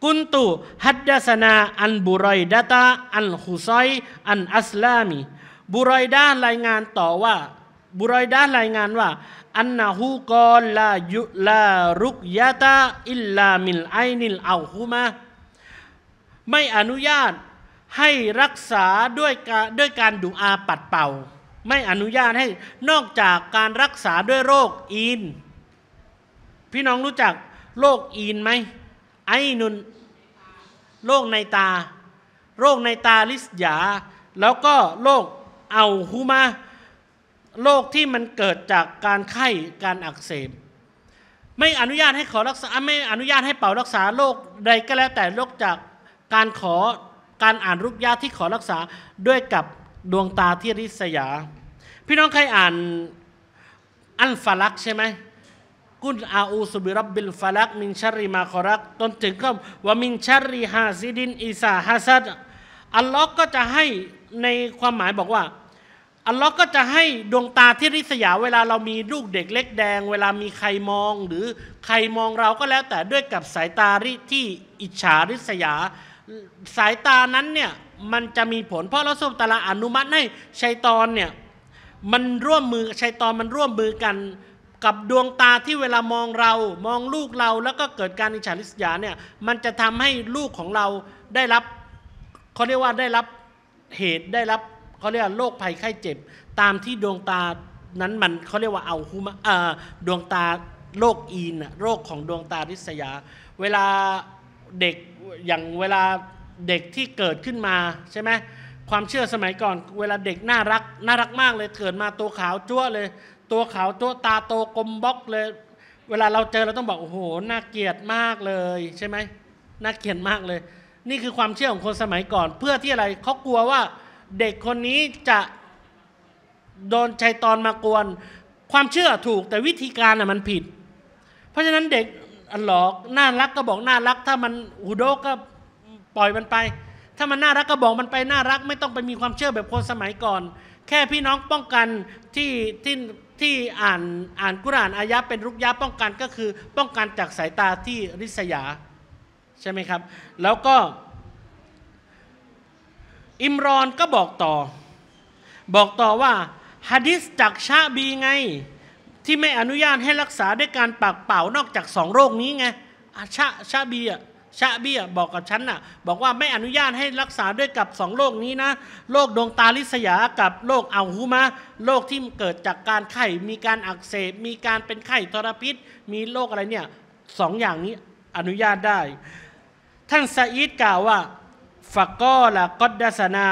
กุนตุฮัดดาสนาอันบุรอยดาตาอันฮุซอยอันอัสลามีบุรอยดารายงานต่อว่าบุรอยดารายงานว่าอันนาฮูกอลลายุลารุกยาตาอิลลามิลไอนิลอาฮูมาไม่อนุญาตให้รักษาด้วยการด้วยการดูอาปัดเป่าไม่อนุญาตให้นอกจากการรักษาด้วยโรคอีน พี่น้องรู้จักโรคอีนไหมไอ้นุนโรคในตา โรคในตาลิสยา แล้วก็โรคเอาฮูมาโรคที่มันเกิดจากการไข้การอักเสบไม่อนุญาตให้ขอรักษาไม่อนุญาตให้เป่ารักษาโรคใดก็แล้วแต่โรคจากการขอการอ่านรูปยาที่ขอรักษาด้วยกับดวงตาที่ริษยาพี่น้องเคยอ่านอันฟาลัก ใช่ไหมกุนอาอูสุบิรับบิลฟาลัก มินชารีมาคอรักตนถึงก็ว่ามินชารีฮาซิดินอิสาฮาซัดอัลลอฮ์ก็จะให้ในความหมายบอกว่า อัลลอฮ์ก็จะให้ดวงตาที่ริษยาเวลาเรามีลูกเด็กเล็กแดงเวลามีใครมองหรือใครมองเราก็แล้วแต่ด้วยกับสายตาที่อิจฉาริษยา สายตานั้นเนี่ยมันจะมีผลเพราะเราสุบตะลาอนุมัติให้ชัยตอนเนี่ยมันร่วมมือชัยตอนมันร่วมมือกันกับดวงตาที่เวลามองเรามองลูกเราแล้วก็เกิดการอิจฉาริษยาเนี่ยมันจะทำให้ลูกของเราได้รับ เขาเรียกว่าได้รับเหตุได้รับ เขาเรียกว่าโรคภัยไข้เจ็บ ตามที่ดวงตานั้นมันเขาเรียกว่า เอาฮุมาดวงตาโรคอีนโรคของดวงตาริษยา เวลาเด็กอย่างเวลาเด็กที่เกิดขึ้นมาใช่ไหมความเชื่อสมัยก่อน เวลาเด็กน่ารัก น่ารักมากเลยเกิดมาตัวขาวจ้วเลย ตัวขาวจั้วตาโตกลมบล็อกเลย เวลาเราเจอเราต้องบอกโอ้โหน่าเกลียดมากเลย ใช่ไหมน่าเกลียดมากเลย นี่คือความเชื่อของคนสมัยก่อนเพื่อที่อะไรเขากลัวว่าเด็กคนนี้จะโดนชัยตอนมากวน ความเชื่อถูกแต่วิธีการน่ะมันผิด เพราะฉะนั้นเด็กอันหลอกน่ารักก็บอกน่ารัก ถ้ามันอุดก็ปล่อยมันไปถ้ามันน่ารักก็บอกมันไปน่ารัก ไม่ต้องไปมีความเชื่อแบบคนสมัยก่อน แค่พี่น้องป้องกันที่ที่ที่อ่านอ่านกุรานอายะเป็นรุกยะป้องกันก็คือ ป้องกันจากสายตาที่ริษยา ใช่ไหมครับ แล้วก็อิมรอนก็บอกต่อ บอกต่อว่าฮะดิษจากชาบีไง ที่ไม่อนุญาตให้รักษาด้วยการปากเป่านอกจากสองโรคนี้ไงอาชาชาบีอะชะเบียบอกกับฉันน่ะบอกว่าไม่อนุญาตให้รักษาด้วยกับสองโรคนี้นะโรคดวงตาลิษยากับโรคอัลฮูมาโรคที่เกิดจากการไข้มีการอักเสบมีการเป็นไข้ทรพิษ มีโรคอะไรเนี่ยสองอย่างนี้อนุญาตได้ ท่านซาอิดกล่าวว่าฟะกกอละกอดดัสนา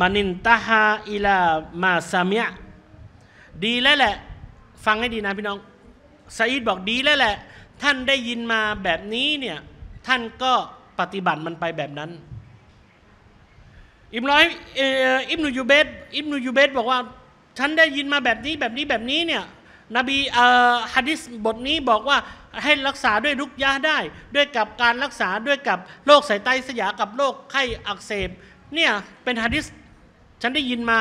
มานินตาฮาอิลามาซามะยดีแล้วแหละ ฟังให้ดีนะพี่น้องซาอิดบอกดีแล้วแหละ ท่านได้ยินมาแบบนี้เนี่ยท่านก็ปฏิบัติมันไปแบบนั้น อิมร้อยอิมนุยูเบตอิมนุยูเบตบอกว่า ฉันได้ยินมาแบบนี้แบบนี้แบบนี้เนี่ย นบีเอ่อฮะดิษบทนี้บอกว่าให้รักษาด้วยรุกยาได้ ด้วยกับการรักษาด้วยกับโรคสายไตสยากับโรคไข้อักเสบ เนี่ยเป็นฮะดิษฉันได้ยินมา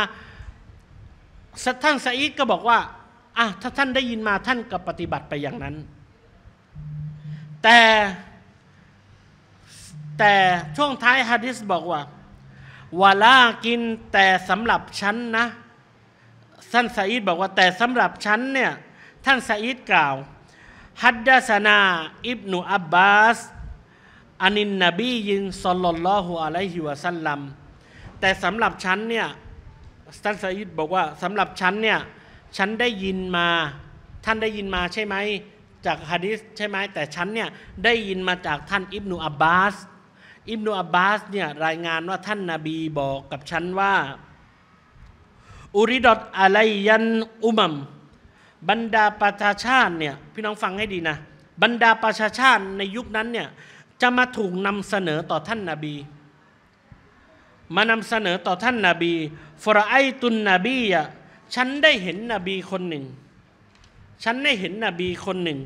ท่านซาอิดก็บอกว่าอ่ะถ้าท่านได้ยินมาท่านก็ปฏิบัติไปอย่างนั้น แต่แต่ช่วงท้ายฮะดิษบอกว่าวาลากินแต่สำหรับฉันนะท่านสาอิดบอกว่า แต่สำหรับฉันเนี่ย ท่านสาอิดกล่าวฮัดดาสนาอิบนุอับบาสอานินนบียินสลลลอฮุอะลัยฮิวะสัลลัมแต่สำหรับฉันเนี่ยท่านสาอิดบอกว่าสำหรับฉันเนี่ยฉันได้ยินมา ท่านได้ยินมาใช่ไหมจากฮะดิษใช่ไหมแต่ฉันเนี่ยได้ยินมาจากท่านอิบนุอับบาสอิบนาอับบาสเนี่ยรายงานว่าท่านนาบีบอกกับฉันว่าอุริดอตอะไลยันอุมัมบรรดาประชาชาติเนี่ยพี่น้องฟังให้ดีนะ บรรดาประชาชาติในยุคนั้นเนี่ยจะมาถูกนำเสนอต่อท่านนาบี มานำเสนอต่อท่านนาบีฟรไอตุนนบีอ่ะฉันได้เห็นนบีคนหนึ่ง ฉันได้เห็นนบีคนหนึ่ง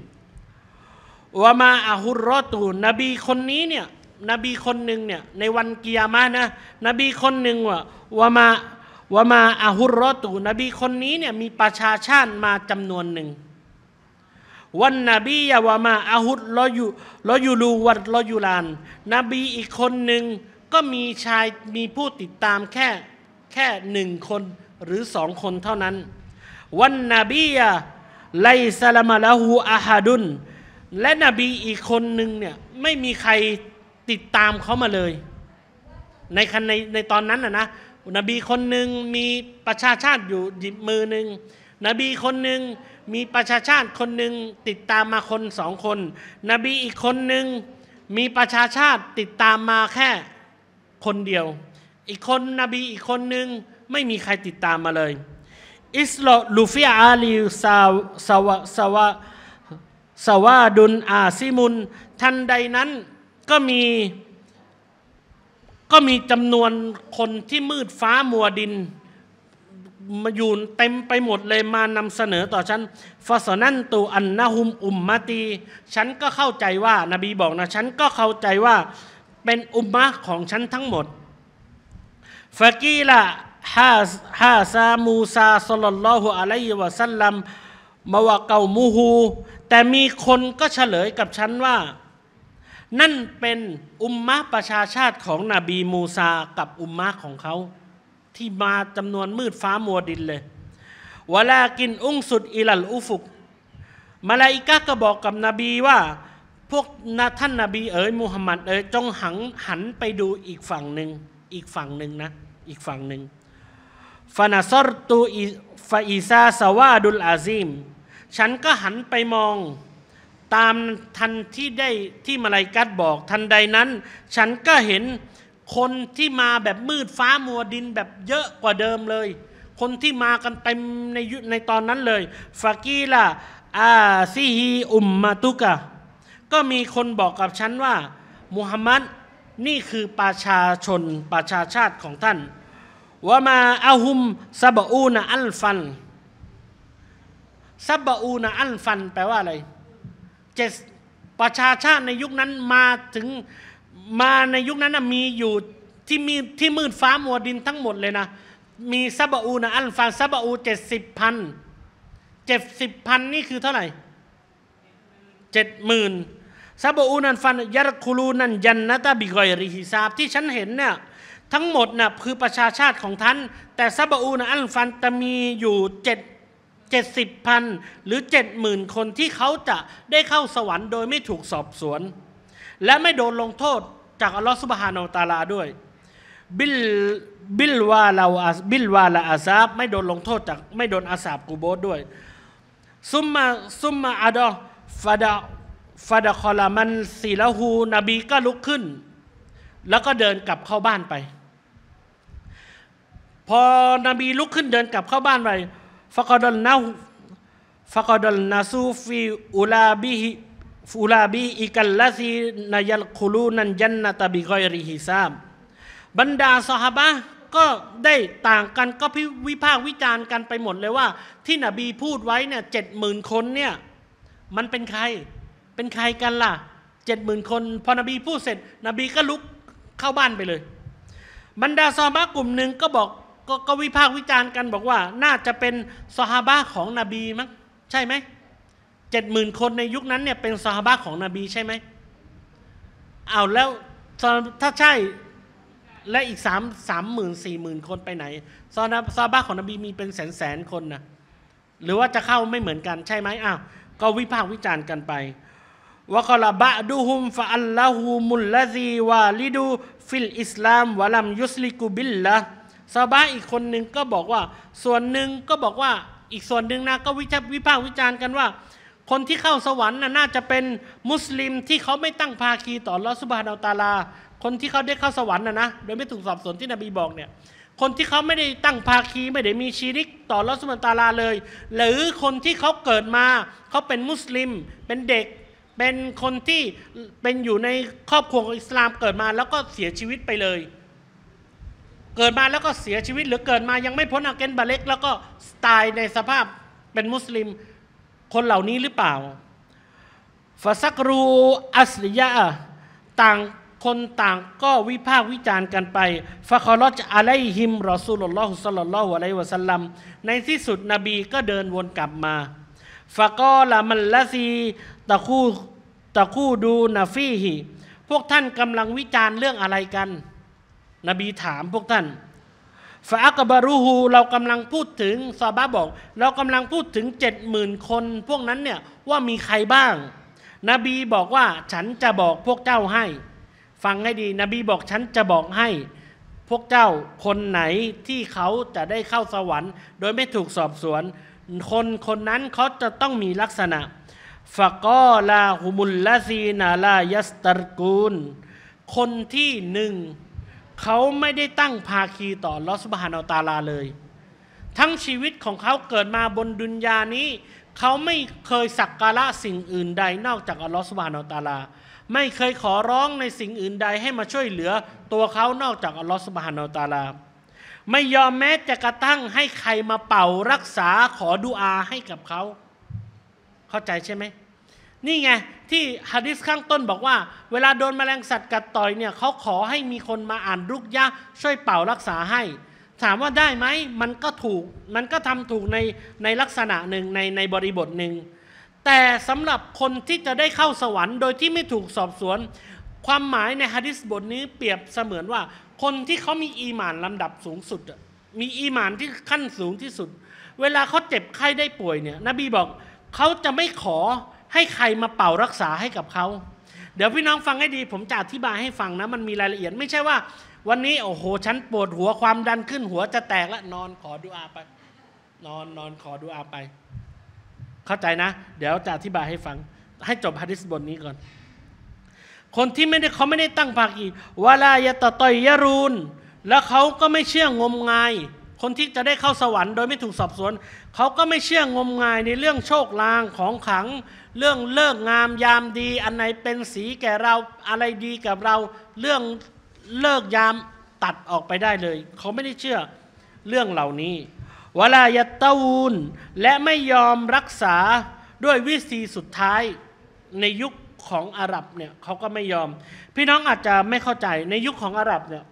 ว่ามาอาหุรอตูนบีคนนี้เนี่ยนบีคนหนึ่งเนี่ยในวันกิยามะนะ นบีคนหนึ่งว่าวามาวามาอาฮุรอตูนบีคนนี้เนี่ยมีประชาชาติมาจำนวนหนึ่งวันนบียาวามาอาฮุรลอยูลอยูลูวัดลอยูลาน นบีอีกคนหนึ่งก็มีชายมีผู้ติดตามแค่แค่หนึ่งคนหรือสองคนเท่านั้นวันนบียาไลซาลมาลาหูอาฮาดุนและนบีอีกคนหนึ่งเนี่ยไม่มีใครติดตามเขามาเลยในคันในในตอนนั้นนะนะ นบีคนหนึ่งมีประชาชาติอยู่หยิบมือหนึ่งนบีคนหนึ่งมีประชาชาติคนหนึ่งติดตามมาคนสองคน นบีอีกคนหนึ่งมีประชาชาติติดตามมาแค่คนเดียว อีกคนนบีอีกคนหนึ่งไม่มีใครติดตามมาเลย อิสลอลูฟิอาลีซาวสวะสวะสวะดุนอาซิมุนท่านใดนั้นก็มีก็มีจำนวนคนที่มืดฟ้ามัวดินมาอยู่เต็มไปหมดเลยมานำเสนอต่อฉันฟาสนันตู อันนาหุมอุมมาตีฉันก็เข้าใจว่านาบีบอกนะ ฉันก็เข้าใจว่าเป็นอุมมะของฉันทั้งหมดฟากีละฮาฮาซามูซาสลลลอฮุอะลัยวะสัลลัมมาวะเกามูฮูแต่มีคนก็เฉลยกับฉันว่านั่นเป็นอุมมะประชาชาติของนบีมูซากับอุมมะของเขาที่มาจำนวนมืดฟ้ามัวดินเลยวลากินอุ้งสุดอิลัลอุฟุกมาลาอิกะก็บอกกับนบีว่า พวกนท่านนบีเอ๋ยมุฮัมมัดเอ๋ยจงหันหันไปดูอีกฝั่งหนึ่งอีกฝั่งหนึ่งนะ อีกฝั่งหนึ่งฟานาซอรตูฟาอิซาสวาดุลอาซิมฉันก็หันไปมองตามทันที่ได้ที่มาลายกัดบอกทันใดนั้น ฉันก็เห็น คนที่มาแบบมืดฟ้ามัวดินแบบเยอะกว่าเดิมเลย คนที่มากันเต็มในยุในตอนนั้นเลยฟากีล่ะอาซีฮีอุมมาตุกะก็มีคนบอกกับฉันว่ามุฮัมมัด นี่คือประชาชน ประชาชาติของท่านว่ามาอาหุมซาบอูนอัลฟันซาบอูนอัลฟัน แปลว่าอะไรจ็ดประชาชาติในยุคนั้นมาถึงมาในยุคนั้นมีอยู่ที่มีที่มืดฟ้ามัวดินทั้งหมดเลยนะมีซาบาอูนะอัลฟาซาบาอูเจ็ดสิบพันเจ็ดสิบพันนี่คือเท่าไหร่เจ็ดหมื่นซาบอูนันฟันยารคูลูนันยันนาตาบิกอยริฮิซาบที่ฉันเห็นเนี่ยทั้งหมดน่ะคือประชาชาติของท่าน แต่ซาบูอูนอัลฟันจะมีอยู่เจ็ด70พันหรือ 70,000คนที่เขาจะได้เข้าสวรรค์โดยไม่ถูกสอบสวน และไม่โดนลงโทษ จากอัลลอฮฺสุบฮานาตาลาด้วยบิลบิลวาลาบิลวาลาอาซาบไม่โดนลงโทษจากไม่โดนอาซาบกูโบสด้วยซุมมาซุมมาอาดอฟาดาฟาดาคอลามันสีละหูนบีก็ลุกขึ้น แล้วก็เดินกลับเข้าบ้านไป พอนบีลุกขึ้นเดินกลับเข้าบ้านไปฟักดลนาฟักดลนาซูฟีอุลาบิฮิอุลาบิอิกัลลาซีนายัลคุลูนันยันนาตบิกอยริฮิซามบรรดาสหบะก็ได้ต่างกันก็พิวิพากษ์วิจารณ์กันไปหมดเลยว่า ที่นบีพูดไว้เนี่ยเจ็ดหมื่นคนเนี่ยมันเป็นใครเป็นใครกันล่ะเจ็ดหมื่นคนพอนบีพูดเสร็จนบีก็ลุกเข้าบ้านไปเลย บรรดาซอบะกลุ่มหนึ่งก็บอกกก็วิพากษ์วิจารณ์กันบอกว่า น่าจะเป็นสฮาบะของนบีมั้งใช่ไหมเจ็ดหมื่นคนในยุคนั้นเนี่ยเป็นสฮาบะของนบีใช่ไหมเอาแล้วถ้าใช่และอีกสามสามหมื่นสี่หมื่นคนไปไหนซาซาบะของนบีมีเป็นแสนแสนคนนะหรือว่าจะเข้าไม่เหมือนกันใช่ไหมอ้าวก็วิพากษ์วิจารณ์กันไปวะกลาบะดูฮุมฟะอัลลอฮูมุลลาซีวาลิดูฟิลอิสลามวะลัมยุสลิกุบิลละซาบะอีกคนหนึ่งก็บอกว่าส่วนหนึ่งก็บอกว่าอีกส่วนหนึ่งนะก็วิจารวิพากษ์วิจารณ์กันว่า คนที่เข้าสวรรค์น่าจะเป็นมุสลิมที่เขาไม่ตั้งภาคีต่อลอสุบฮานอัลตาลาคนที่เขาได้เข้าสวรรค์นะนะโดยไม่ถูกสอบสวนที่นบีบอกเนี่ยคนที่เขาไม่ได้ตั้งภาคีไม่ได้มีชีริก ต่อลอสุบฮานตาลาเลย หรือคนที่เขาเกิดมาเขาเป็นมุสลิมเป็นเด็ก เป็นคนที่เป็นอยู่ในครอบครัวของอิสลามเกิดมา แล้วก็เสียชีวิตไปเลยเกิดมาแล้วก็เสียชีวิต หรือเกิดมายังไม่พ้นอาเกนบาเล็ก แล้วก็ตายในสภาพเป็นมุสลิม คนเหล่านี้หรือเปล่าฟาซักรูอัสลิยะต่างคนต่างก็วิพากษ์วิจารณ์กันไปฟาคอลอจอะไยฮิมรอซูลลอฮุสลลลลอฮุอะลัยวะสัลลัมในที่สุดนบีก็เดินวนกลับมาฟาก็ลามันละซีตะคู่ตะคู่ดูนาฟีฮีพวกท่านกำลังวิจารณ์เรื่องอะไรกันนบีถามพวกท่านฟาอักบารูฮูเรากำลังพูดถึงซาบะบอกเรากำลังพูดถึงเจ็ดหมื่นคนพวกนั้นเนี่ยว่ามีใครบ้าง นบีบอกว่าฉันจะบอกพวกเจ้าให้ ฟังให้ดี นบีบอกฉันจะบอกให้ พวกเจ้าคนไหนที่เขาจะได้เข้าสวรรค์ โดยไม่ถูกสอบสวน คนคนนั้น เขาจะต้องมีลักษณะฟะกอลาฮุมุลลาซีนาลายัสตรกูลคนที่หนึ่งเขาไม่ได้ตั้งภาคีต่อลอสบฮานอตาลาเลย ทั้งชีวิตของเขาเกิดมาบนดุนยานี้ เขาไม่เคยสักการะสิ่งอื่นใด นอกจากอัลลอฮฺสุบฮานอตาลา ไม่เคยขอร้องในสิ่งอื่นใดให้มาช่วยเหลือตัวเขานอกจากอัลลอฮฺสุบฮานอตาลา ไม่ยอมแม้จะกระทั่งให้ใครมาเป่ารักษาขอดุอาให้กับเขา เข้าใจใช่ไหมนี่ไงที่ฮะดิษข้างต้นบอกว่าเวลาโดนแมลงสัตว์กัดต่อยเนี่ยเขาขอให้มีคนมาอ่านรุกยะ ช่วยเป่ารักษาให้ ถามว่าได้ไหมมันก็ถูก มันก็ทำถูกในในลักษณะหนึ่งในในบริบทหนึ่งแต่สำหรับคนที่จะได้เข้าสวรรค์โดยที่ไม่ถูกสอบสวน ความหมายในฮะดิษบทนี้เปรียบเสมือนว่าคนที่เขามีอีหมานลำดับสูงสุดมีอีหมานที่ขั้นสูงที่สุด เวลาเขาเจ็บไข้ได้ป่วยเนี่ย นบีบอกเขาจะไม่ขอให้ใครมาเป่ารักษาให้กับเขา เดี๋ยวพี่น้องฟังให้ดี ผมจะอธิบายให้ฟังนะ มันมีรายละเอียด ไม่ใช่ว่า วันนี้ โอ้โห ฉันปวดหัว ความดันขึ้น หัวจะแตกแล้วนอนขอดูอาไป นอนนอนขอดูอาไป เข้าใจนะ เดี๋ยวจะอธิบายให้ฟัง ให้จบฮะดิษบทนี้ก่อน คนที่ไม่ได้เขาไม่ได้ตั้งภาคีวาลายตะตอยยารูนแล้วเขาก็ไม่เชื่องมงายคนที่จะได้เข้าสวรรค์โดยไม่ถูกสอบสวนเขาก็ไม่เชื่องมงายในเรื่องโชคลางของขังเรื่องเลิกงามยามดีอันไหนเป็นสีแก่เราอะไรดีกับเราเรื่องเลิกยามตัดออกไปได้เลย เขาไม่ได้เชื่อเรื่องเหล่านี้วลายะตะวูนและไม่ยอมรักษาด้วยวิธีสุดท้ายในยุคของอาหรับเนี่ยเขาก็ไม่ยอม พี่น้องอาจจะไม่เข้าใจในยุคของอาหรับเนี่ย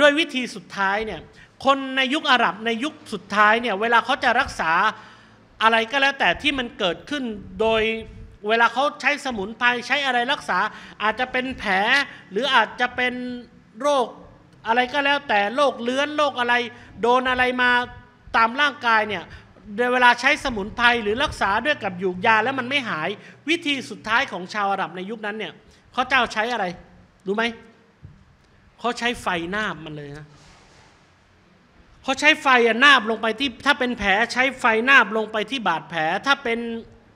ด้วยวิธีสุดท้ายเนี่ยคนในยุคอาหรับในยุคสุดท้ายเนี่ยเวลาเขาจะรักษาอะไรก็แล้วแต่ที่มันเกิดขึ้น โดยเวลาเขาใช้สมุนไพรใช้อะไรรักษา อาจจะเป็นแผลหรืออาจจะเป็นโรคอะไรก็แล้วแต่โรคเลื้อนโรคอะไร โดนอะไรมาตามร่างกายเนี่ยเวลาใช้สมุนไพรหรือรักษาด้วยกับอยูกยาแล้วมันไม่หาย วิธีสุดท้ายของชาวอาหรับในยุคนั้นเนี่ยเขาเจ้าใช้อะไรรู้ไหมเขาใช้ไฟหน้ามันเลยนะเพราะใช้ไฟนาบลงไปที่ถ้าเป็นแผลใช้ไฟนาบลงไปที่บาดแผลถ้าเป็น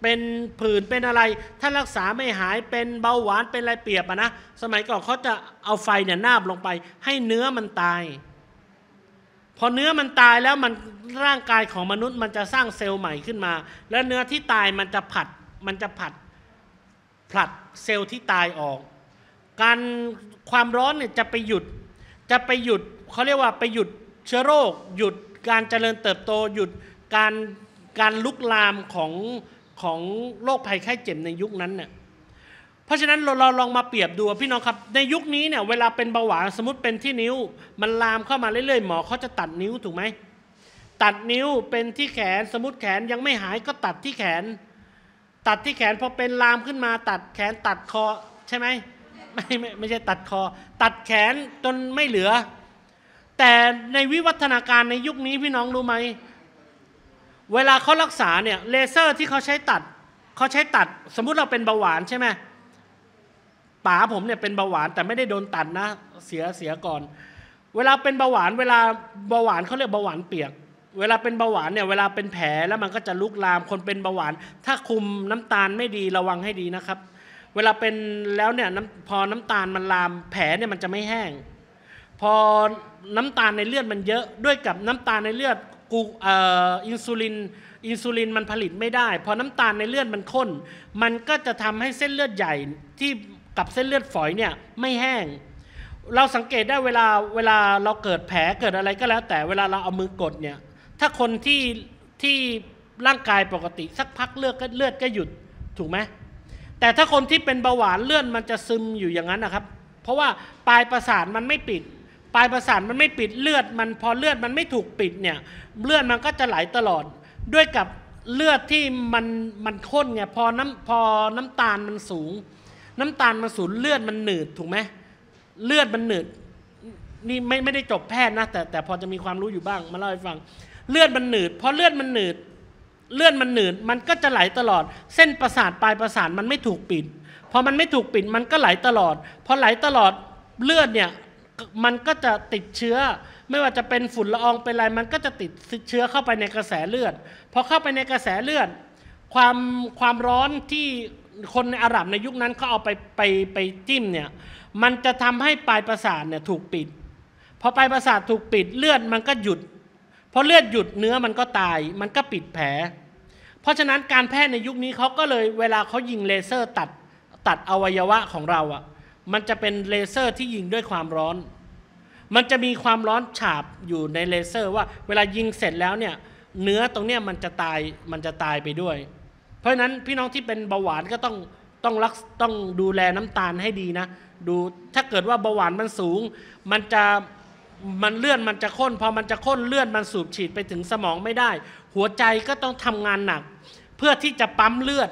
เป็นผื่นเป็นอะไร ถ้ารักษาไม่หายเป็นเบาหวานเป็นอะไรเปียบอะนะ สมัยก่อนเขาจะเอาไฟเนี่ยนาบลงไป ให้เนื้อมันตาย พอเนื้อมันตายแล้วมันร่างกายของมนุษย์มันจะสร้างเซลล์ใหม่ขึ้นมา แล้วเนื้อที่ตายมันจะผัด มันจะผัดผลัดเซลล์ที่ตายออก การความร้อนเนี่ยจะไปหยุดจะไปหยุดเขาเรียกว่าไปหยุดเชื้อโรคหยุดการเจริญเติบโตหยุดการการลุกลามของของโรคภัยไข้เจ็บในยุคนั้นเนี่ยเพราะฉะนั้นเราลองมาเปรียบดูพี่น้องครับ ในยุคนี้เนี่ยเวลาเป็นเบาหวานสมมติเป็นที่นิ้ว มันลามเข้ามาเรื่อยๆหมอเขาจะตัดนิ้วถูกไหมตัดนิ้วเป็นที่แขนสมมติแขนยังไม่หายก็ตัดที่แขน ตัดที่แขนพอเป็นลามขึ้นมา ตัดแขนตัดคอใช่ไหมไม่ไม่ไม่ใช่ตัดคอ ตัดแขนจนไม่เหลือแต่ในวิวัฒนาการในยุคนี้พี่น้องรู้ไหมเวลาเขารักษาเนี่ยเลเซอร์ที่เขาใช้ตัดเขาใช้ตัด สมมุติเราเป็นเบาหวานใช่ไหมป๋าผมเนี่ยเป็นเบาหวานแต่ไม่ได้โดนตัดนะ เสียเสียก่อน เวลาเป็นเบาหวาน เวลาเบาหวานเขาเรียกเบาหวานเปียก เวลาเป็นเบาหวานเนี่ย เวลาเป็นแผลแล้วมันก็จะลุกลามคนเป็นเบาหวาน ถ้าคุมน้ำตาลไม่ดีระวังให้ดีนะครับ เวลาเป็นแล้วเนี่ยพอน้ำตาลมันลามแผลเนี่ยมันจะไม่แห้งพอน้ำตาลในเลือดมันเยอะด้วยกับน้ำตาลในเลือดกูอินซูลิน อินซูลินมันผลิตไม่ได้พอน้ำตาลในเลือดมันข้น มันก็จะทำให้เส้นเลือดใหญ่ที่กับเส้นเลือดฝอยเนี่ยไม่แห้ง เราสังเกตได้เวลาเวลาเราเกิดแผลเกิดอะไรก็แล้ว แต่เวลาเราเอามือกดเนี่ยถ้าคนที่ที่ร่างกายปกติ สักพักเลือดก็เลือดก็หยุดถูกไหมแต่ถ้าคนที่เป็นเบาหวานเลือดมันจะซึมอยู่อย่างนั้นนะครับ เพราะว่าปลายประสาทมันไม่ปิดปลายประสาทมันไม่ปิดเลือดมันพอเลือดมันไม่ถูกปิดเนี่ยเลือดมันก็จะไหลตลอด ด้วยกับเลือดที่มันมันข้นเนี่ยพอน้ำพอน้ำตาลมันสูง น้ำตาลมันสูงเลือดมันหนืดถูกไหมเลือดมันหนืดนี่ไม่ไม่ได้จบแพทย์นะแต่แต่พอจะมีความรู้อยู่บ้างมาเล่าให้ฟังเลือดมันหนืดพอเลือดมันหนืดเลือดมันหนืดมันก็จะไหลตลอด เส้นประสาทปลายประสาทมันไม่ถูกปิด พอมันไม่ถูกปิดมันก็ไหลตลอดพอไหลตลอดเลือดเนี่ยมันก็จะติดเชื้อไม่ว่าจะเป็นฝุ่นละอองเป็นอะไร มันก็จะติดเชื้อเข้าไปในกระแสเลือดพอเข้าไปในกระแสเลือดความความร้อนที่คนในอาหรับในยุคนั้นเขาเอาไปไปไปจิ้มเนี่ยมันจะทำให้ปลายประสาทเนี่ยถูกปิด พอปลายประสาทถูกปิดเลือดมันก็หยุดพอเลือดหยุดเนื้อมันก็ตาย มันก็ปิดแผล เพราะฉะนั้นการแพทย์ในยุคนี้เขาก็เลยเวลาเขายิงเลเซอร์ตัดตัดอวัยวะของเราอะมันจะเป็นเลเซอร์ที่ยิงด้วยความร้อน มันจะมีความร้อนฉาบอยู่ในเลเซอร์ ว่าเวลายิงเสร็จแล้วเนี่ยเนื้อตรงเนี้ยมันจะตายมันจะตายไปด้วย เพราะฉะนั้นพี่น้องที่เป็นเบาหวานก็ต้องต้องรักต้องดูแลน้ำตาลให้ดีนะดูถ้าเกิดว่าเบาหวานมันสูง มันจะมันเลื่อนมันจะข้นพอมันจะข้นเลื่อนมันสูบฉีดไปถึงสมองไม่ได้ หัวใจก็ต้องทำงานหนัก เพื่อที่จะปั๊มเลือด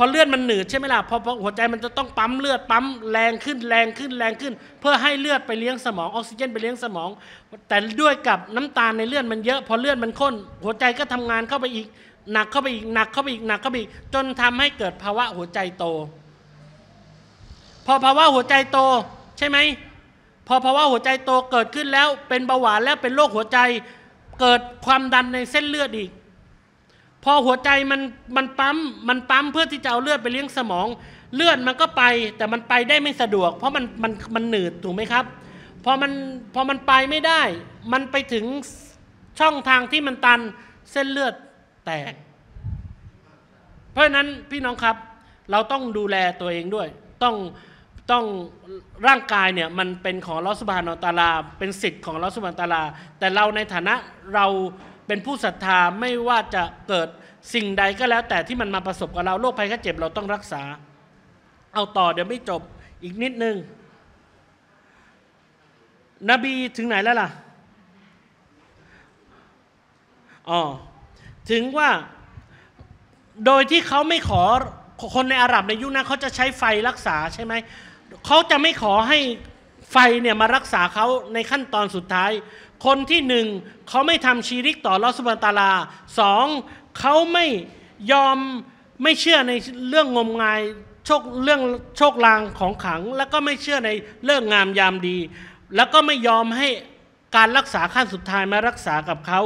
พอเลือดมันหนืดใช่ไหมล่ะพอหัวใจมันจะต้องปั๊มเลือดปั๊มแรงขึ้นแรงขึ้นแรงขึ้น เพื่อให้เลือดไปเลี้ยงสมองออกซิเจนไปเลี้ยงสมอง แต่ด้วยกับน้ำตาลในเลือดมันเยอะ พอเลือดมันข้น หัวใจก็ทำงานเข้าไปอีกหนักเข้าไปอีกหนัก เข้าไปอีกหนักเข้าไปอีกจนทำให้เกิดภาวะหัวใจโต พอภาวะหัวใจโตใช่ไหมพอภาวะหัวใจโตเกิดขึ้นแล้วเป็นเบาหวานแล้วเป็นโรคหัวใจเกิดความดันในเส้นเลือดอีกพอหัวใจมันมันปั๊มมันปั๊มเพื่อที่จะเอาเลือดไปเลี้ยงสมอง เลือดมันก็ไปแต่มันไปได้ไม่สะดวก เพราะมันมันมันหนืดถูกไหมครับพอมันพอมันไปไม่ได้ มันไปถึงช่องทางที่มันตันเส้นเลือดแตกเพราะฉะนั้นพี่น้องครับ เราต้องดูแลตัวเองด้วย ต้องต้องร่างกายเนี่ยมันเป็นของลอสบานอตาลาเป็นสิทธิ์ของลอสบานตาลาแต่เราในฐานะเราเป็นผู้ศรัทธาไม่ว่าจะเกิดสิ่งใดก็แล้ว แต่ที่มันมาประสบกับเรา โรคภัยแค่เจ็บเราต้องรักษา เอาต่อเดี๋ยวไม่จบอีกนิดนึงนบีถึงไหนแล้วล่ะอ๋อถึงว่าโดยที่เขาไม่ขอคนในอาหรับในยุคนั้นเขาจะใช้ไฟรักษาใช่ไหมเขาจะไม่ขอให้ไฟเนี่ยมารักษาเขาในขั้นตอนสุดท้ายคนที่หนึ่งเขาไม่ทำชีริกต่อลอสุบันตาลาสองเขาไม่ยอมไม่เชื่อในเรื่องงมงายโชคเรื่องโชคลางของขัง แล้วก็ไม่เชื่อในเรื่องงามยามดี แล้วก็ไม่ยอมให้การรักษาขั้นสุดท้ายมารักษากับเขา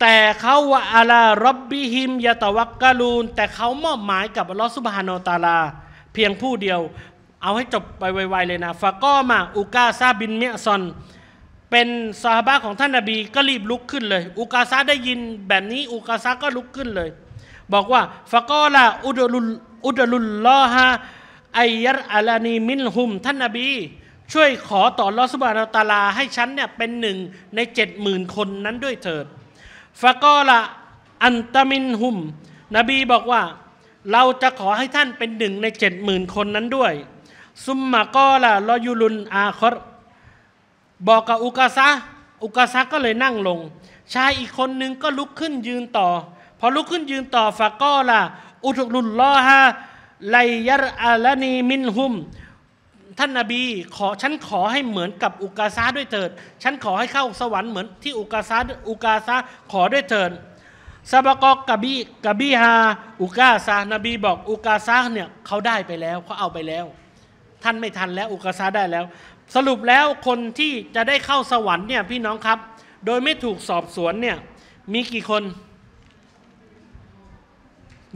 แต่เขาว่าอะลารบบิฮิมยาตะวักกาลูนแต่เขามอบหมายกับลอสุบฮานอตาลาเพียงผู้เดียวเอาให้จบไปไวๆเลยนะฟาก็มาอุกาซาบินเมียซอนเป็นซาฮาบะของท่านนาบีก็รีบลุกขึ้นเลยอุกาซาได้ยินแบบนี้อุกาซาก็ลุกขึ้นเลย บอกว่าฟาก็ละอุดลุลอุดลุลลอฮะไอยัรอัลานีมินหุม ท่านนาบีช่วยขอต่อลอสุบานตาลาให้ฉันเนี่ยเป็นหนึ่งในเจ็ดหมื่นคนนั้นด้วยเถิดฟะก็ละอันตมินหุมนบีบอกว่าเราจะขอให้ท่านเป็นหนึ่งในเจ็ดหมื่นคนนั้นด้วยซุมมากอละลอยุลุนอาคอรบอกกับอุกาซะอุกาซะก็เลยนั่งลง ชายอีกคนนึงก็ลุกขึ้นยืนต่อ พอลุกขึ้นยืนต่อฟากอละอุทุลุลลอฮาไลยรอาลนีมินหุม ท่านนาบีขอฉันขอให้เหมือนกับอุกาซาด้วยเถิด ฉันขอให้เข้าสวรรค์เหมือนที่อุกาซาอุกาซาขอด้วยเถิดซาบกอกกบีกบีฮา อุกาซานบี บอกอุกาซาเนี่ยเขาได้ไปแล้ว เขาเอาไปแล้วท่านไม่ทันแล้วอุกษาได้แล้ว สรุปแล้วคนที่จะได้เข้าสวรรค์เนี่ยพี่น้องครับ โดยไม่ถูกสอบสวนเนี่ยมีกี่คน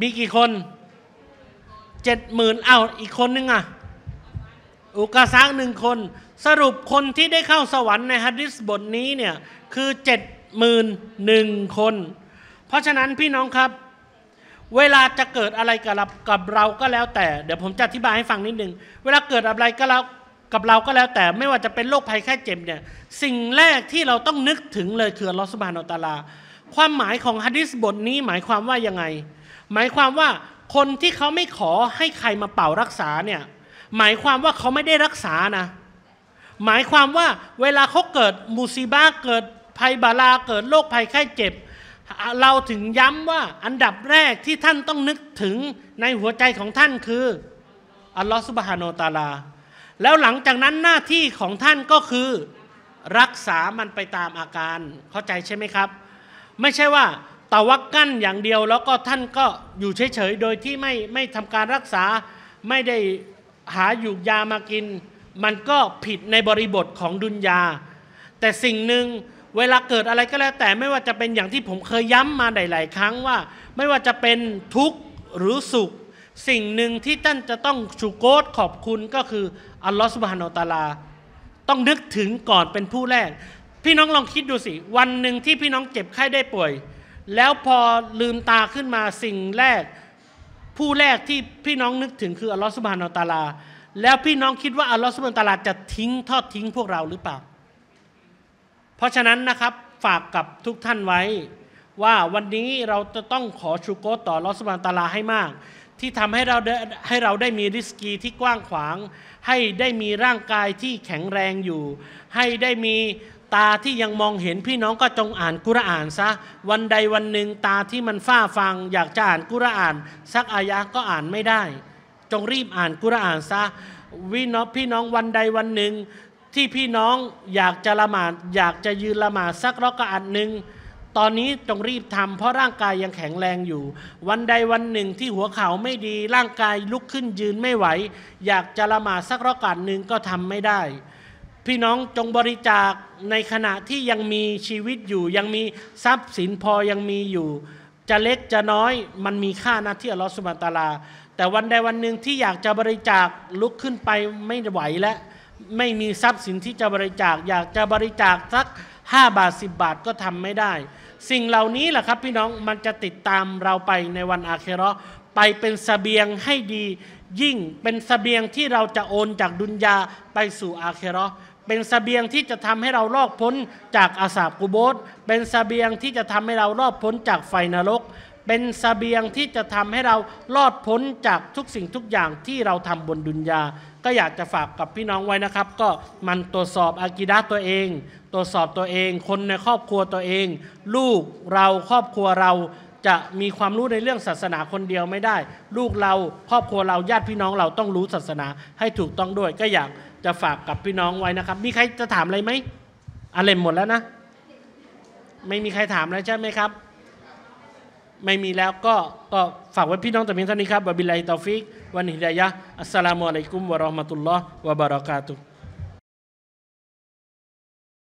มีกี่คนเจ็ดหมื่นเอาอีกคนนึงอ่ะอุกาาหนึ่งคน สรุปคนที่ได้เข้าสวรรค์ในฮะดิษบทนี้เนี่ยคือเจ็ดหมื่นหนึ่งคน เพราะฉะนั้นพี่น้องครับเวลาจะเกิดอะไรกับเรากับเราก็แล้วแต่ เดี๋ยวผมจะอธิบายให้ฟังนิดนึงเวลาเกิดอะไรก็ล้วกับเราก็แล้ว แต่ไม่ว่าจะเป็นโรคภัยแค่เจ็บเนี่ย สิ่งแรกที่เราต้องนึกถึงเลยคือลอสบานอตาลา ความหมายของฮะดิษบทนี้ หมายความว่ายังไง หมายความว่าคนที่เขาไม่ขอให้ใครมาเป่ารักษาเนี่ยหมายความว่าเขาไม่ได้รักษานะหมายความว่าเวลาเขาเกิดมูซีบ้าเกิดภัยบาลา เกิดโรคภัยไข้เจ็บเราถึงย้ำว่าอันดับแรกที่ท่านต้องนึกถึงในหัวใจของท่านคือ อัลลอฮฺสุบฮาโนตาลา แล้วหลังจากนั้นหน้าที่ของท่านก็คือรักษามันไปตามอาการเข้าใจใช่ไหมครับ ไม่ใช่ว่าตะวักกั้นอย่างเดียวแล้วก็ท่านก็อยู่เฉยๆ โดยที่ไม่ไม่ทำการรักษาไม่ได้หาหยูกยามากิน มันก็ผิดในบริบทของดุนยาแต่สิ่งหนึ่งเวลาเกิดอะไรก็แล้วแต่ไม่ว่าจะเป็นอย่างที่ผมเคยย้ำมาหลาย ๆ ครั้งว่าไม่ว่าจะเป็นทุกข์หรือสุข สิ่งหนึ่งที่ท่านจะต้องชูโกตขอบคุณก็คืออัลลอฮฺสุบฮานาตาลาต้องนึกถึงก่อนเป็นผู้แรก พี่น้องลองคิดดูสิ วันหนึ่งที่พี่น้องเจ็บไข้ได้ป่วย แล้วพอลืมตาขึ้นมาสิ่งแรก ผู้แรกที่พี่น้องนึกถึงคืออัลลอฮฺสุบฮานาตาลาแล้วพี่น้องคิดว่าอัลลอฮฺสุบฮานาตาลาจะทิ้งทอดทิ้งพวกเราหรือเปล่าเพราะฉะนั้นนะครับฝากกับทุกท่านไว้ ว่าวันนี้เราจะต้องขอชูโกต่อลอสบานตาลาให้มาก ที่ทำให้เราได้ให้เราได้มีริสกีที่กว้างขวาง ให้ได้มีร่างกายที่แข็งแรงอยู่ ให้ได้มีตาที่ยังมองเห็นพี่น้องก็จงอ่านกุรอานซะ วันใดวันหนึ่งตาที่มันฝ้าฟังอยากจะอ่านกุรอาน สักอายะก็อ่านไม่ได้ จงรีบอ่านกุรอานซะวินอพี่น้องวันใดวันหนึ่งที่พี่น้องอยากจะละหมาดอยากจะยืนละหมาดสักรอกอันหนึ่งตอนนี้จงรีบทำเพราะร่างกายยังแข็งแรงอยู่ วันใดวันหนึ่งที่หัวเข่าไม่ดีร่างกายลุกขึ้นยืนไม่ไหว อยากจะละหมาดสักรอกอันหนึ่งก็ทำไม่ได้ พี่น้องจงบริจาคในขณะที่ยังมีชีวิตอยู่ยังมีทรัพย์สินพอยังมีอยู่ จะเล็กจะน้อยมันมีค่านะที่อัลลอฮฺสุบาตาลา แต่วันใดวันหนึ่งที่อยากจะบริจาคลุกขึ้นไปไม่ไหวแล้วไม่มีทรัพย์สินที่จะบริจาค อยากจะบริจาคสัก 5 บาท 10 บาทก็ทำไม่ได้ สิ่งเหล่านี้แหละครับพี่น้อง มันจะติดตามเราไปในวันอาเครไปเป็นสเสบียงให้ดี ยิ่งเป็นสเสบียงที่เราจะโอนจากดุนยาไปสู่อาเครเป็นสเสบียงที่จะทำให้เราลอกพ้นจากอาสาบกุโบสเป็นสเสบียงที่จะทำให้เราลอกพ้นจากไฟนรกเป็นสเบียงที่จะทำให้เรารอดพ้นจากทุกสิ่งทุกอย่างที่เราทำบนดุนยา ก็อยากจะฝากกับพี่น้องไว้นะครับ ก็มันตรวจสอบ อากิดะตัวเอง ตรวจสอบตัวเอง คนในครอบครัวตัวเอง ลูกเราครอบครัวเราจะมีความรู้ในเรื่องศาสนาคนเดียวไม่ได้ ลูกเราครอบครัวเราญาติพี่น้องเราต้องรู้ศาสนาให้ถูกต้องด้วย ก็อยากจะฝากกับพี่น้องไว้นะครับ มีใครจะถามอะไรไหมอเลมหมดแล้วนะ ไม่มีใครถามแล้วใช่ไหมครับไม่มีแล้วก็ก็ฝากไว้พี่น้องแต่เพียงเท่านี้ครับบบิลัยตอฟิกวันฮิดายะ อัสสลามุอะลัยกุมวะราะห์มะตุลลอฮ์วะบารากาตุ